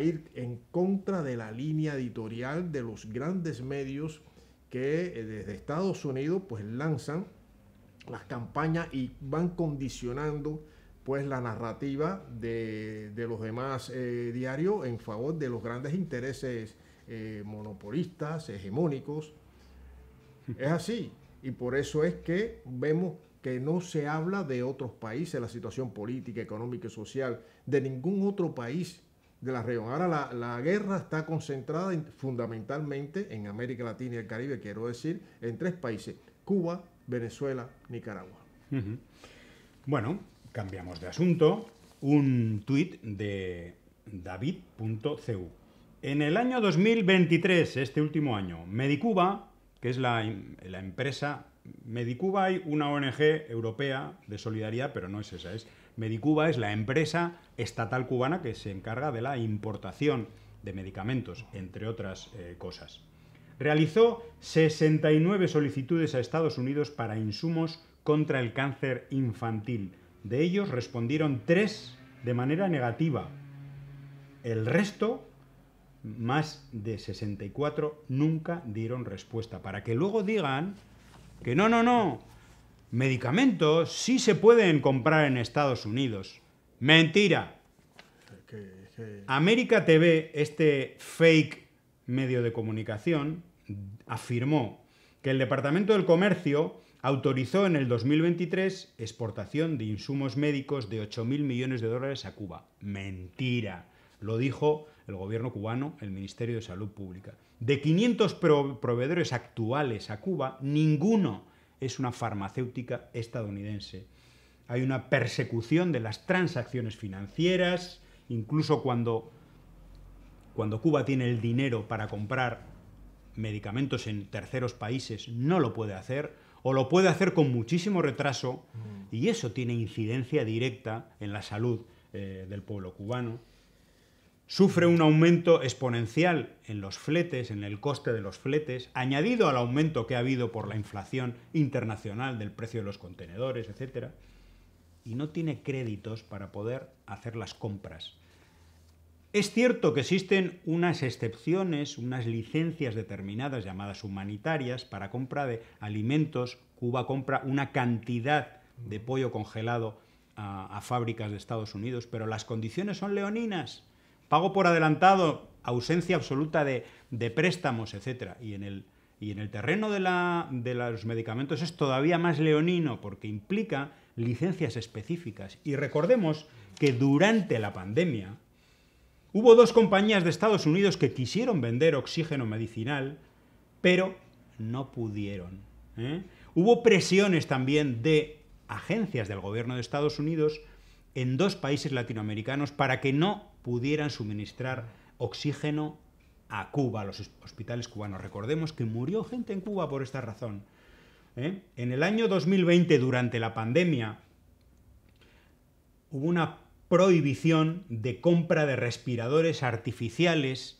ir en contra de la línea editorial de los grandes medios que eh, desde Estados Unidos pues lanzan las campañas y van condicionando pues la narrativa de, de los demás eh, diarios en favor de los grandes intereses eh, monopolistas, hegemónicos. Es así. Y por eso es que vemos que no se habla de otros países, la situación política, económica y social, de ningún otro país de la región. Ahora la, guerra está concentrada fundamentalmente en América Latina y el Caribe, quiero decir, en tres países, Cuba, Venezuela, Nicaragua. Bueno, cambiamos de asunto. Un tuit de david.cu. En el año 2023, este último año, Medicuba, que es la, em, empresa, Medicuba hay una ONG europea de solidaridad, pero no es esa, es Medicuba es la empresa estatal cubana que se encarga de la importación de medicamentos, entre otras eh, cosas. Realizó 69 solicitudes a Estados Unidos para insumos contra el cáncer infantil. De ellos respondieron tres de manera negativa. El resto más de 64 nunca dieron respuesta. Para que luego digan que no, no, no, medicamentos sí se pueden comprar en Estados Unidos. Mentira. América TV, este fake medio de comunicación, afirmó que el Departamento del Comercio autorizó en el 2023 exportación de insumos médicos de 8.000 millones de dólares a Cuba. Mentira. Lo dijo el gobierno cubano, el Ministerio de Salud Pública. De 500 proveedores actuales a Cuba, ninguno es una farmacéutica estadounidense. Hay una persecución de las transacciones financieras, incluso cuando, cuando Cuba tiene el dinero para comprar medicamentos en terceros países, no lo puede hacer, o lo puede hacer con muchísimo retraso, mm. y eso tiene incidencia directa en la salud eh, del pueblo cubano sufre un aumento exponencial en los fletes, en el coste de los fletes, añadido al aumento que ha habido por la inflación internacional del precio de los contenedores, etc. Y no tiene créditos para poder hacer las compras. Es cierto que existen unas excepciones, unas licencias determinadas llamadas humanitarias para compra de alimentos. Cuba compra una cantidad de pollo congelado a, a fábricas de Estados Unidos, pero las condiciones son leoninas pago por adelantado, ausencia absoluta de, préstamos, etc. Y en el, terreno de, los medicamentos es todavía más leonino porque implica licencias específicas. Y recordemos que durante la pandemia hubo dos compañías de Estados Unidos que quisieron vender oxígeno medicinal, pero no pudieron. ¿eh? Hubo presiones también de agencias del gobierno de Estados Unidos en dos países latinoamericanos para que no pudieran suministrar oxígeno a Cuba, a los hospitales cubanos. Recordemos que murió gente en Cuba por esta razón. ¿eh? En el año 2020, durante la pandemia, hubo una prohibición de compra de respiradores artificiales.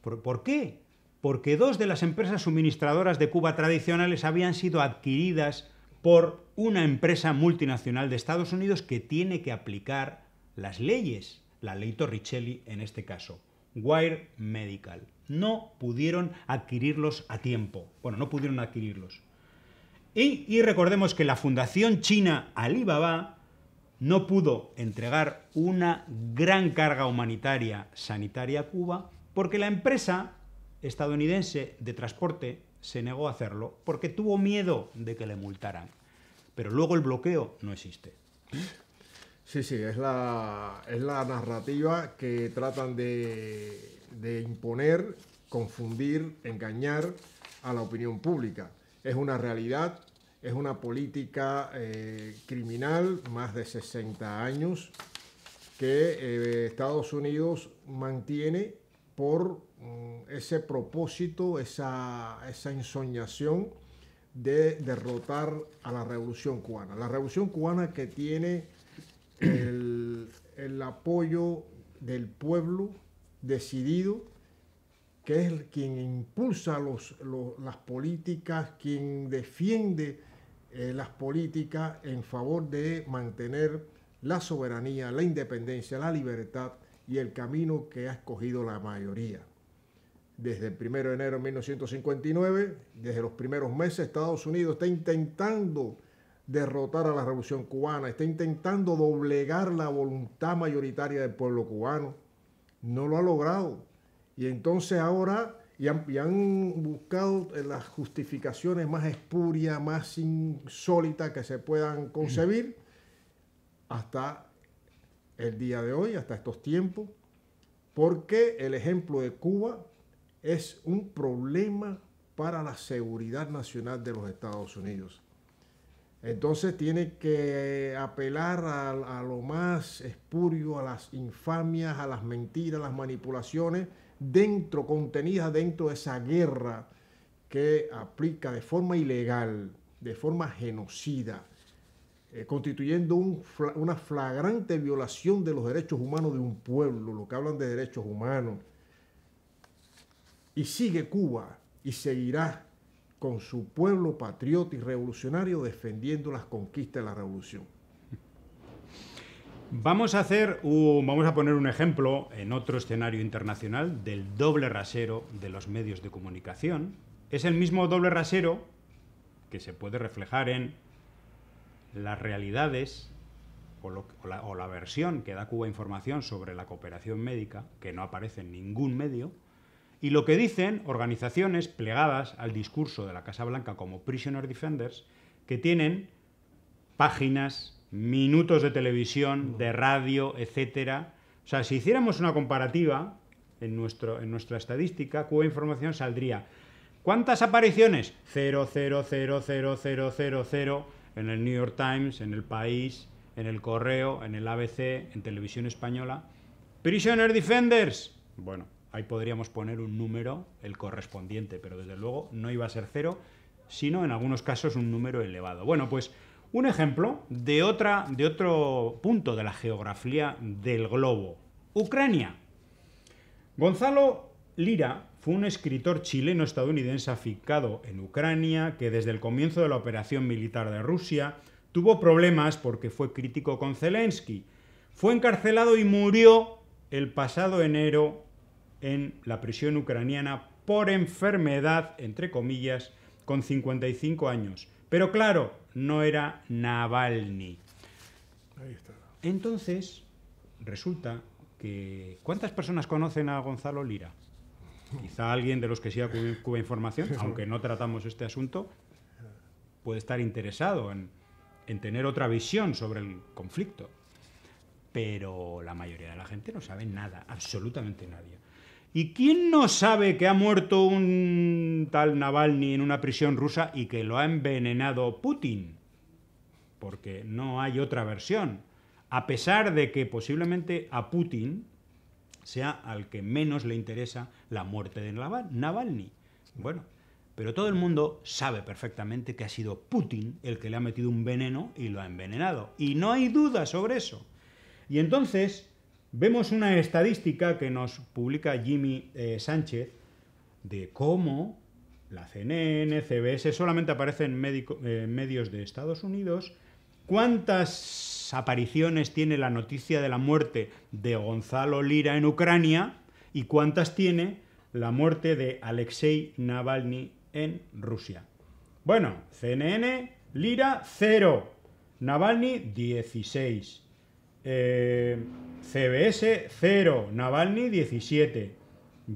¿Por qué? Porque dos de las empresas suministradoras de Cuba tradicionales habían sido adquiridas por una empresa multinacional de Estados Unidos que tiene que aplicar las leyes, la ley Torricelli en este caso, Wire Medical. No pudieron adquirirlos a tiempo. Bueno, no pudieron adquirirlos. Y, y recordemos que la fundación china Alibaba no pudo entregar una gran carga humanitaria sanitaria a Cuba porque la empresa estadounidense de transporte se negó a hacerlo porque tuvo miedo de que le multaran. Pero luego el bloqueo no existe. Sí, sí, es la, es la narrativa que tratan de, imponer, confundir, engañar a la opinión pública. Es una realidad, es una política eh, criminal, más de 60 años, que eh, Estados Unidos mantiene por mm, ese propósito, esa, esa ensoñación de derrotar a la revolución cubana. La revolución cubana que tiene el, apoyo del pueblo decidido, que es quien impulsa los, las políticas, quien defiende eh, las políticas en favor de mantener la soberanía, la independencia, la libertad y el camino que ha escogido la mayoría. Desde el 1 de enero de 1959, desde los primeros meses, Estados Unidos está intentando derrotar a la revolución cubana, está intentando doblegar la voluntad mayoritaria del pueblo cubano. No lo ha logrado. Y entonces ahora y han, han, buscado eh, las justificaciones más espurias, más insólitas que se puedan concebir, hasta el día de hoy, hasta estos tiempos, porque el ejemplo de Cuba es un problema para la seguridad nacional de los Estados Unidos. Entonces tiene que apelar a, lo más espurio, a las infamias, a las mentiras, a las manipulaciones dentro, contenidas dentro de esa guerra que aplica de forma ilegal, de forma genocida, eh, constituyendo una flagrante violación de los derechos humanos de un pueblo, lo que hablan de derechos humanos. Y sigue Cuba y seguirá con su pueblo patriota y revolucionario defendiendo las conquistas de la revolución. Vamos a hacer, vamos a poner un ejemplo en otro escenario internacional del doble rasero de los medios de comunicación. Es el mismo doble rasero que se puede reflejar en las realidades o, la, versión que da Cuba Información sobre la cooperación médica, que no aparece en ningún medio, y lo que dicen organizaciones plegadas al discurso de la Casa Blanca como Prisoner Defenders, que tienen páginas, minutos de televisión, de radio, etc. O sea, si hiciéramos una comparativa en, nuestro, en nuestra estadística, Cuba Información saldría. ¿Cuántas apariciones? 0, en el New York Times, en El País, en El Correo, en el ABC, en Televisión Española. Prisoner Defenders. Bueno, ahí podríamos poner un número, el correspondiente, pero desde luego no iba a ser cero, sino en algunos casos un número elevado. Bueno, pues un ejemplo de, otra, de otro punto de la geografía del globo. Ucrania. Gonzalo Lira, fue un escritor chileno-estadounidense aficado en Ucrania que desde el comienzo de la operación militar de Rusia tuvo problemas porque fue crítico con Zelensky. Fue encarcelado y murió el pasado enero en la prisión ucraniana por enfermedad, entre comillas, con 55 años. Pero claro, no era Navalny. Entonces, resulta que... ¿Cuántas personas conocen a Gonzalo Lira? Quizá alguien de los que siga Cuba Información, aunque no tratamos este asunto, puede estar interesado en, en tener otra visión sobre el conflicto. Pero la mayoría de la gente no sabe nada, absolutamente nadie. ¿Y quién no sabe que ha muerto un tal Navalny en una prisión rusa y que lo ha envenenado Putin? Porque no hay otra versión. A pesar de que posiblemente a Putin sea al que menos le interesa la muerte de Navalny. Bueno, pero todo el mundo sabe perfectamente que ha sido Putin el que le ha metido un veneno y lo ha envenenado. Y no hay duda sobre eso. Y entonces vemos una estadística que nos publica Jimmy eh, Sánchez de cómo la CNN, CBS, solamente aparecen en eh, medios de Estados Unidos, cuántas apariciones tiene la noticia de la muerte de Gonzalo Lira en Ucrania y cuántas tiene la muerte de Alexei Navalny en Rusia. Bueno, CNN, Lira cero. Navalny 16, eh, CBS cero. Navalny 17.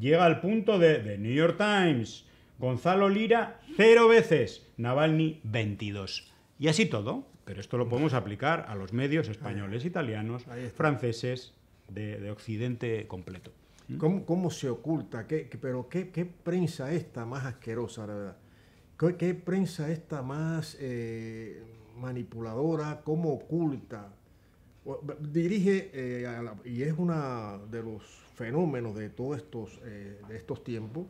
Llega al punto de The New York Times, Gonzalo Lira cero veces, Navalny 22. Y así todo. Pero esto lo podemos aplicar a los medios españoles, italianos, franceses, de, Occidente completo. ¿Mm? ¿Cómo, ¿Cómo, se oculta? ¿Qué, pero qué, prensa esta más asquerosa, verdad? ¿Qué, prensa esta más eh, manipuladora? ¿Cómo oculta? Dirige, eh, y es uno de los fenómenos de todos estos, eh, de estos tiempos,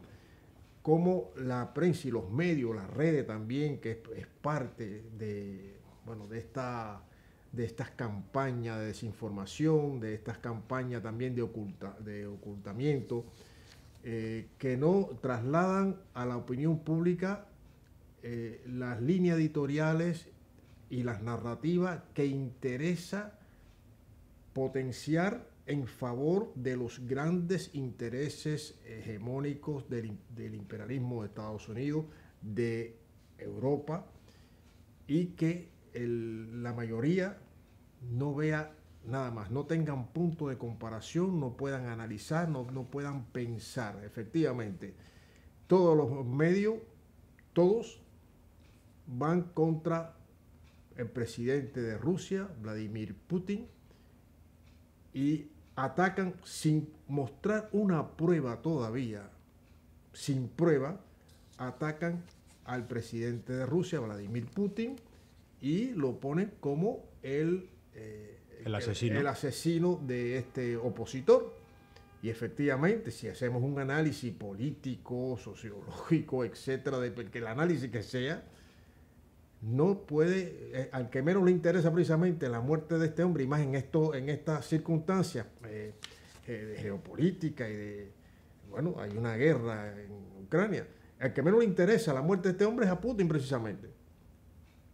cómo la prensa y los medios, las redes también, que es parte de, bueno, de, esta, de estas campañas de desinformación, de estas campañas también de, oculta, de ocultamiento, eh, que no trasladan a la opinión pública eh, las líneas editoriales y las narrativas que interesa potenciar en favor de los grandes intereses hegemónicos del, del, imperialismo de Estados Unidos, de Europa, y que la mayoría no vea nada más, no tengan punto de comparación, no puedan analizar, no, no puedan pensar. Efectivamente, todos los medios, todos van contra el presidente de Rusia, Vladimir Putin, y atacan sin mostrar una prueba todavía, sin prueba, atacan al presidente de Rusia, Vladimir Putin, y lo ponen como eh, el, el, asesino. El, asesino de este opositor. Y efectivamente, si hacemos un análisis político, sociológico, etcétera, de el análisis que sea, no puede, eh, al que menos le interesa precisamente la muerte de este hombre, y más en, esto, en estas circunstancias eh, de geopolítica y de, bueno, hay una guerra en Ucrania, al que menos le interesa la muerte de este hombre es a Putin precisamente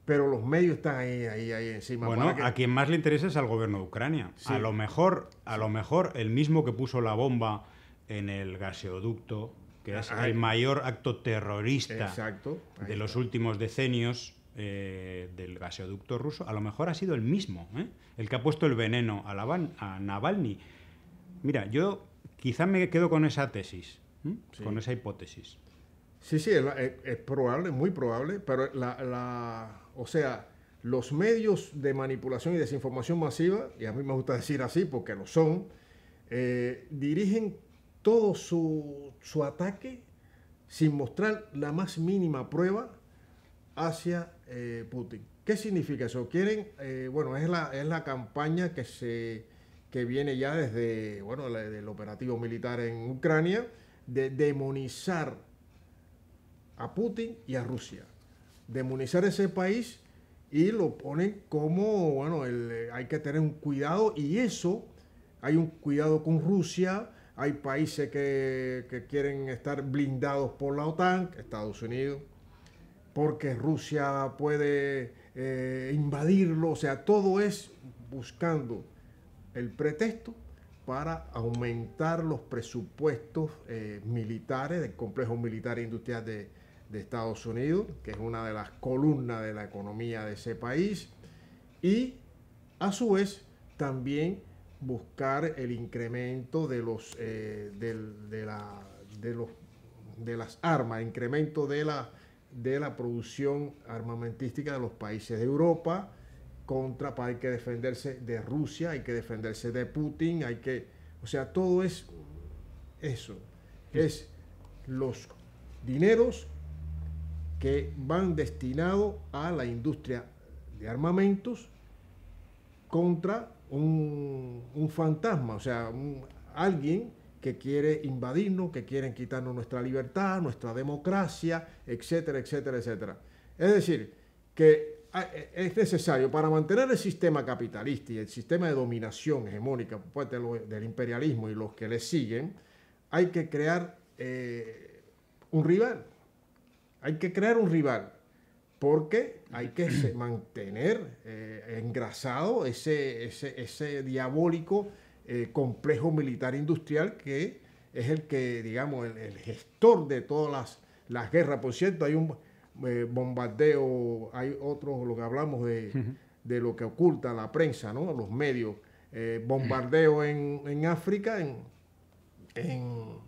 pero los medios están ahí, ahí, ahí encima. Bueno, a quien más le interesa es al gobierno de Ucrania. A lo mejor, a lo mejor, el mismo que puso la bomba en el gaseoducto, que es el mayor acto terrorista de los últimos decenios eh, del gaseoducto ruso, a lo mejor ha sido el mismo, ¿eh? el que ha puesto el veneno a, a Navalny. Mira, yo quizá me quedo con esa tesis, con esa hipótesis. Sí, sí, es, es, probable, muy probable, pero la o sea, los medios de manipulación y desinformación masiva, y a mí me gusta decir así porque lo son, eh, dirigen todo su, ataque sin mostrar la más mínima prueba hacia eh, Putin. ¿Qué significa eso? Quieren, eh, bueno, es la, es la campaña que se viene ya desde bueno, el operativo militar en Ucrania de demonizar a Putin y a Rusia demonizar ese país y lo ponen como, bueno, eh, hay que tener un cuidado y eso, hay un cuidado con Rusia, hay países que, quieren estar blindados por la OTAN, Estados Unidos, porque Rusia puede eh, invadirlo, o sea, todo es buscando el pretexto para aumentar los presupuestos eh, militares del complejo militar e industrial de, de Estados Unidos, que es una de las columnas de la economía de ese país, y a su vez también buscar el incremento de los eh, de, la, de, los de las armas, incremento de la de la producción armamentística de los países de Europa contra para pues, hay que defenderse de Rusia, hay que defenderse de Putin, hay que o sea, todo es eso, es los dineros que van destinados a la industria de armamentos contra un, fantasma, o sea, alguien que quiere invadirnos, que quieren quitarnos nuestra libertad, nuestra democracia, etcétera, etcétera, etcétera. Es decir, que ah, e, es necesario para mantener el sistema capitalista y el sistema de dominación hegemónica por parte del imperialismo y los que le siguen, hay que crear eh, un rival. Hay que crear un rival porque hay que mantener eh, engrasado ese, ese, ese diabólico eh, complejo militar industrial que es el que, digamos, el, gestor de todas las, las, guerras. Por cierto, hay un eh, bombardeo, hay otro, lo que hablamos de, lo que oculta la prensa, ¿no? los medios. bombardeo en, África, en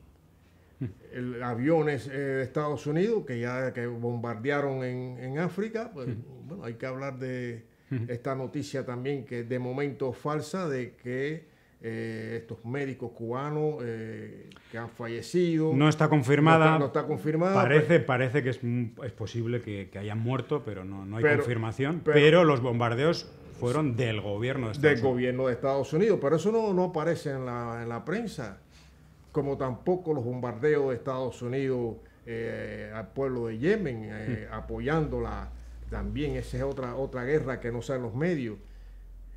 el, aviones eh, de Estados Unidos que ya que bombardearon en, en África, pues, bueno, hay que hablar de esta noticia también que de momento falsa de que eh, estos médicos cubanos eh, que han fallecido. No está confirmada. No está, confirmada. Pues parece, parece que es, es posible que, hayan muerto, pero no, no hay confirmación. Pero, los bombardeos fueron del gobierno de Estados Unidos. Del gobierno de Estados Unidos, pero eso no, no aparece en la, en la prensa como tampoco los bombardeos de Estados Unidos eh, al pueblo de Yemen, eh, hmm. apoyándola también, esa es otra, otra guerra que no sale los medios,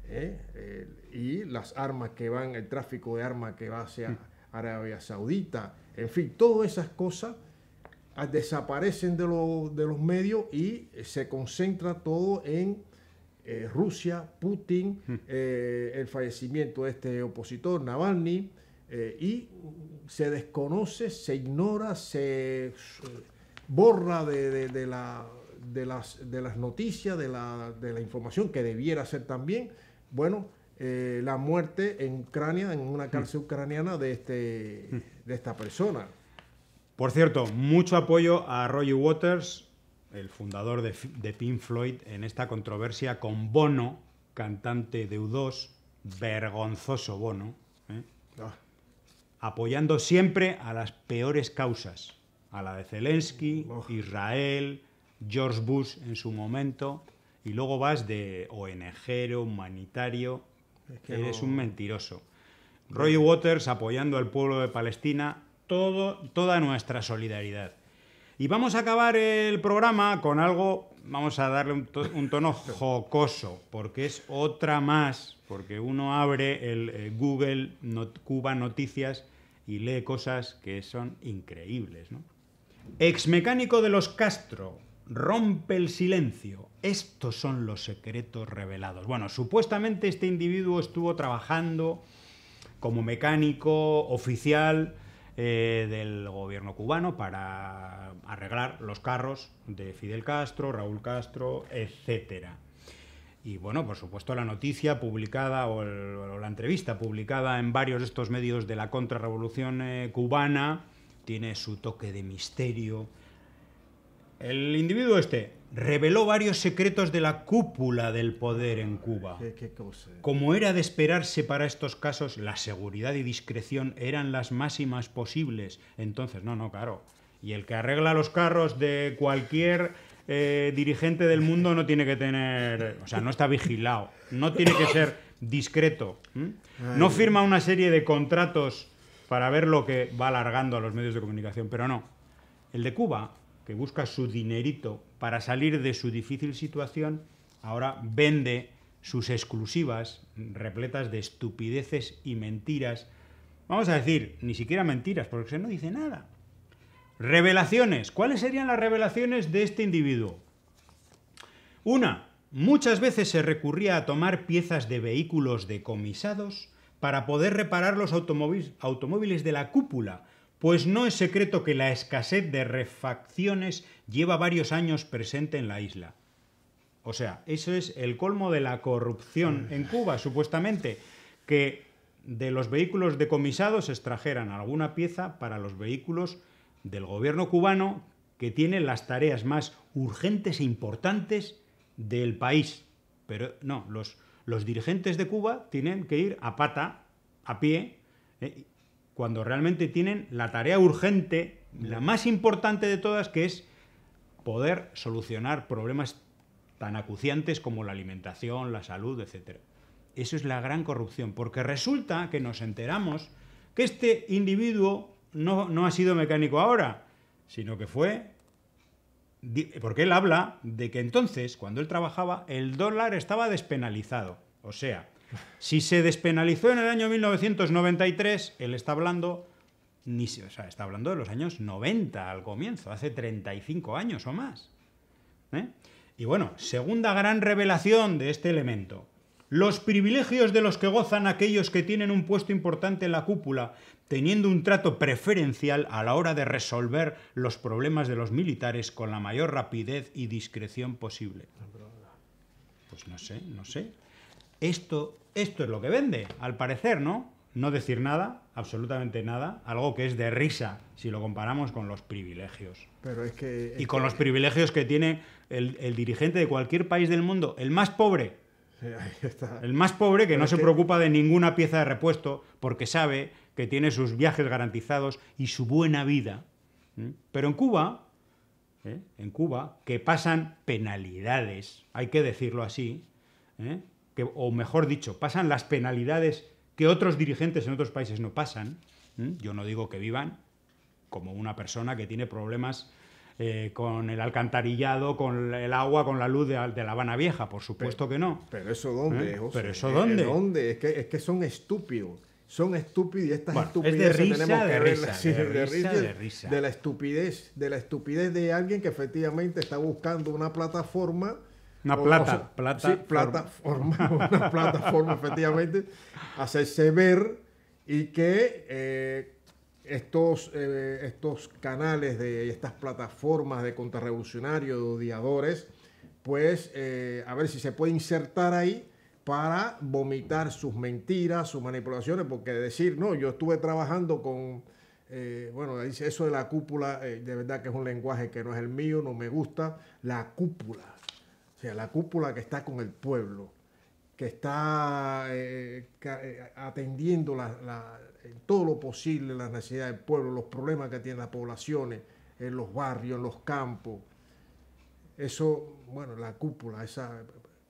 eh, y las armas que van, el tráfico de armas que va hacia hmm. Arabia Saudita, en fin, todas esas cosas ah, desaparecen de, de los medios y se concentra todo en Rusia, Putin, hmm. el fallecimiento de este opositor, Navalny, eh, y se desconoce, se ignora, se eh, borra de, la, de las, noticias, de la, información que debiera ser también, bueno, eh, la muerte en Ucrania, en una mm. cárcel ucraniana de, este, mm. de esta persona. Por cierto, mucho apoyo a Roy Waters, el fundador de, de Pink Floyd, en esta controversia con Bono, cantante de U2, vergonzoso Bono. Ah apoyando siempre a las peores causas, a la de Zelensky, Israel, George Bush en su momento, y luego vas de ONGero, humanitario, eres un mentiroso. Roy Waters apoyando al pueblo de Palestina, todo, toda nuestra solidaridad. Y vamos a acabar el programa con algo, vamos a darle un tono jocoso, porque es otra más porque uno abre el eh, Google Cuba Noticias y lee cosas que son increíbles. Exmecánico Ex mecánico de los Castro, rompe el silencio. Estos son los secretos revelados. Bueno, supuestamente este individuo estuvo trabajando como mecánico oficial eh, del gobierno cubano para arreglar los carros de Fidel Castro, Raúl Castro, etcétera. Y bueno, por supuesto, la noticia publicada o, la entrevista publicada en varios de estos medios de la contrarrevolución eh, cubana tiene su toque de misterio. El individuo este reveló varios secretos de la cúpula del poder en Cuba. Como era de esperarse para estos casos, la seguridad y discreción eran las máximas posibles. Entonces, no, no, claro. Y el que arregla los carros de cualquier eh, dirigente del mundo no tiene que tener, o sea, no está vigilado, no tiene que ser discreto, no firma una serie de contratos para ver lo que va alargando a los medios de comunicación, pero no. El de Cuba, que busca su dinerito para salir de su difícil situación, ahora vende sus exclusivas repletas de estupideces y mentiras. Vamos a decir, ni siquiera mentiras, porque se no dice nada. Revelaciones. ¿Cuáles serían las revelaciones de este individuo? Una, muchas veces se recurría a tomar piezas de vehículos decomisados para poder reparar los automóviles de la cúpula, pues no es secreto que la escasez de refacciones lleva varios años presente en la isla. O sea, eso es el colmo de la corrupción en Cuba, supuestamente, que de los vehículos decomisados extrajeran alguna pieza para los vehículos del gobierno cubano que tiene las tareas más urgentes e importantes del país. Pero no, los, los dirigentes de Cuba tienen que ir a pata, a pie, eh, cuando realmente tienen la tarea urgente, la más importante de todas, que es poder solucionar problemas tan acuciantes como la alimentación, la salud, etc. Eso es la gran corrupción, porque resulta que nos enteramos que este individuo no, ha sido mecánico ahora, sino que fue porque él habla de que entonces, cuando él trabajaba, el dólar estaba despenalizado. O sea, si se despenalizó en el año 1993, él está hablando, ni, está hablando de los años 90 al comienzo, hace 35 años o más. ¿eh? Y bueno, segunda gran revelación de este elemento. Los privilegios de los que gozan aquellos que tienen un puesto importante en la cúpula teniendo un trato preferencial a la hora de resolver los problemas de los militares con la mayor rapidez y discreción posible. Pues no sé, no sé. Esto, esto es lo que vende, al parecer, ¿no? No decir nada, absolutamente nada, algo que es de risa si lo comparamos con los privilegios. Pero es que, y con los privilegios que tiene el dirigente de cualquier país del mundo, el más pobre, el más pobre que no se preocupa de ninguna pieza de repuesto porque sabe que tiene sus viajes garantizados y su buena vida. Pero en Cuba, ¿eh? en Cuba, que pasan penalidades, hay que decirlo así, ¿eh? o mejor dicho, pasan las penalidades que otros dirigentes en otros países no pasan. Yo no digo que vivan como una persona que tiene problemas eh, con el alcantarillado, con el agua, con la luz de, La Habana Vieja, por supuesto que no. Pero eso dónde, ¿Eh? Pero eso eh, dónde. Es, que, es que son estúpidos. Son estúpidos y estas estupidez. es de tenemos que de risa, de, risa, de, la estupidez, de la estupidez de alguien que efectivamente está buscando una plataforma una plata, plata, plataforma, una plataforma efectivamente, hacerse ver y que estos, eh, estos canales de estas plataformas de contrarrevolucionarios, de odiadores, pues eh, a ver si se puede insertar ahí para vomitar sus mentiras, sus manipulaciones, porque decir, no, yo estuve trabajando con, eh, bueno, eso de la cúpula, de verdad que es un lenguaje que no es el mío, no me gusta, la cúpula, o sea, la cúpula que está con el pueblo, que está atendiendo la, en todo lo posible las necesidades del pueblo, los problemas que tienen las poblaciones, en los barrios, en los campos. Eso, bueno, la cúpula, esa,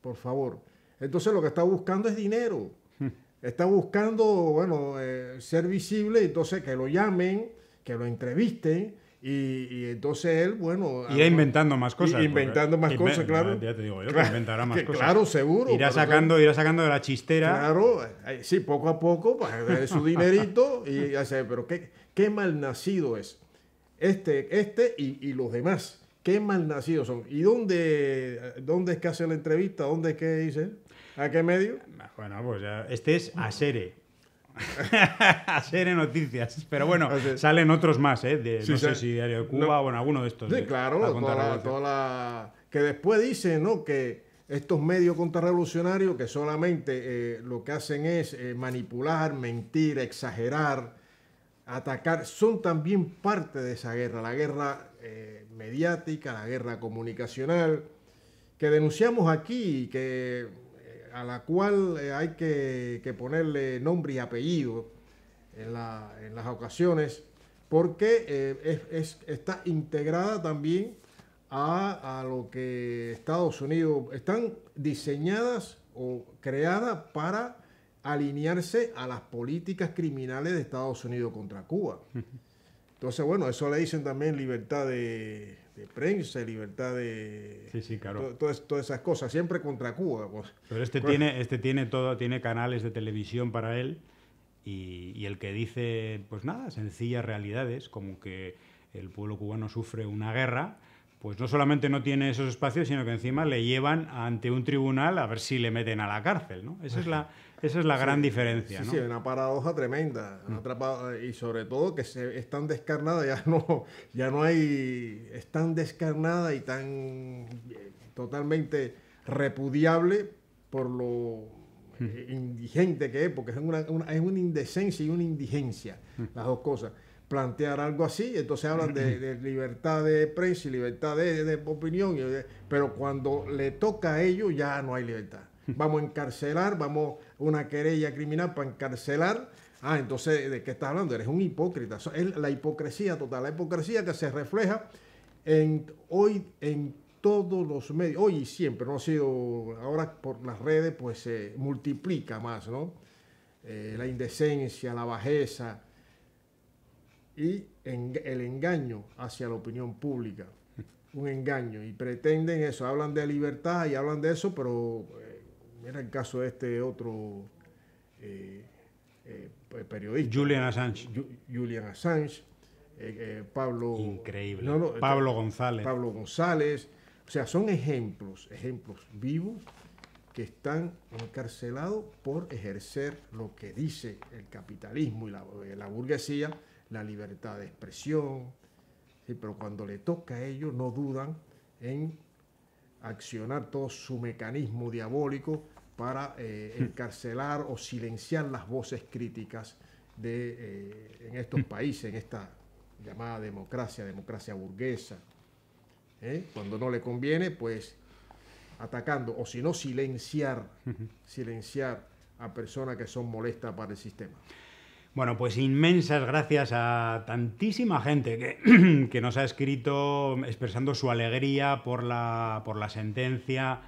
por favor. Entonces lo que está buscando es dinero. Hmm. Está buscando, bueno, eh, ser visible, entonces que lo llamen, que lo entrevisten, y, entonces él, bueno. Irá inventando más cosas. Inventando más cosas, claro. Ya te digo yo, que inventará más cosas. Claro, seguro. Irá sacando, irá sacando de la chistera. Claro, eh, sí, poco a poco, para su dinerito. y pero qué, qué malnacido es. Este, este y, los demás. Qué malnacidos son. ¿Y dónde, dónde es que hace la entrevista? ¿Dónde es que dice? ¿A qué medio? Bueno, pues ya. Este es Asere a ser noticias. Pero bueno, ah, salen otros más, ¿eh? De, no sé si Diario de Cuba, bueno, alguno de estos. claro, que después dicen, ¿no? Que estos medios contrarrevolucionarios que solamente eh, lo que hacen es eh, manipular, mentir, exagerar, atacar, son también parte de esa guerra, la guerra eh, mediática, la guerra comunicacional, que denunciamos aquí y que a la cual eh, hay que, ponerle nombre y apellido en, las ocasiones, porque eh, es, está integrada también a, lo que Estados Unidos están diseñadas o creadas para alinearse a las políticas criminales de Estados Unidos contra Cuba. Entonces, bueno, eso le dicen también libertad de, este, prensa, libertad de... Sí, sí, claro. todas esas cosas, siempre contra Cuba. Pero este, tiene, este tiene todo, tiene canales de televisión para él y, el que dice, pues nada, sencillas realidades, como que el pueblo cubano sufre una guerra, pues no solamente no tiene esos espacios, sino que encima le llevan ante un tribunal a ver si le meten a la cárcel. ¿no? Esa es la, Esa es la gran diferencia. Sí, ¿no? una paradoja tremenda. Mm. Eh, y sobre todo que se, es tan descarnada, ya no, ya no hay. Es tan descarnada y tan eh, totalmente repudiable por lo mm. eh, indigente que es, porque es una, es una indecencia y una indigencia, mm. las dos cosas plantear algo así. Entonces hablan de, libertad de prensa y libertad de opinión, pero cuando le toca a ellos ya no hay libertad vamos a encarcelar, vamos a una querella criminal para encarcelar. Ah, entonces, ¿de qué estás hablando? Eres un hipócrita. Es la hipocresía total, la hipocresía que se refleja en, hoy en todos los medios, hoy y siempre, no ha sido, ahora por las redes pues se multiplica más, ¿no? Eh, la indecencia, la bajeza y el engaño hacia la opinión pública, un engaño, y pretenden eso, hablan de libertad y hablan de eso, pero... Eh, Mira el caso de este otro eh, eh, periodista. Julian Assange. Julian Assange. Eh, Pablo. Increíble. Pablo González. Pablo González. O sea, son ejemplos, ejemplos vivos que están encarcelados por ejercer lo que dice el capitalismo y la, burguesía, la libertad de expresión. pero cuando le toca a ellos no dudan en accionar todo su mecanismo diabólico para eh, hmm. encarcelar o silenciar las voces críticas eh, en estos hmm. países, en esta llamada democracia, democracia burguesa. ¿eh? Cuando no le conviene, pues atacando, o si no, silenciar, hmm. silenciar a personas que son molestas para el sistema. Bueno, pues inmensas gracias a tantísima gente que, nos ha escrito expresando su alegría por la, por la sentencia,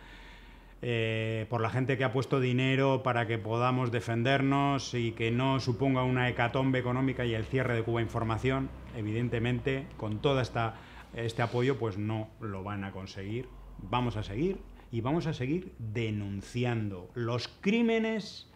eh, por la gente que ha puesto dinero para que podamos defendernos y que no suponga una hecatombe económica y el cierre de Cuba Información. Evidentemente, con todo este apoyo, pues no lo van a conseguir. Vamos a seguir y vamos a seguir denunciando los crímenes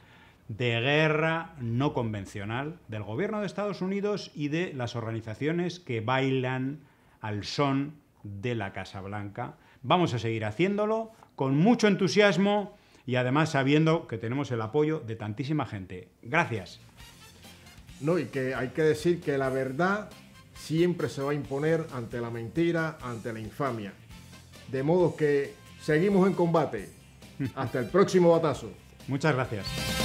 de guerra no convencional del gobierno de Estados Unidos y de las organizaciones que bailan al son de la Casa Blanca. Vamos a seguir haciéndolo con mucho entusiasmo y además sabiendo que tenemos el apoyo de tantísima gente. Gracias. No, y que hay que decir que la verdad siempre se va a imponer ante la mentira, ante la infamia. De modo que seguimos en combate. Hasta el próximo batazo. Muchas gracias.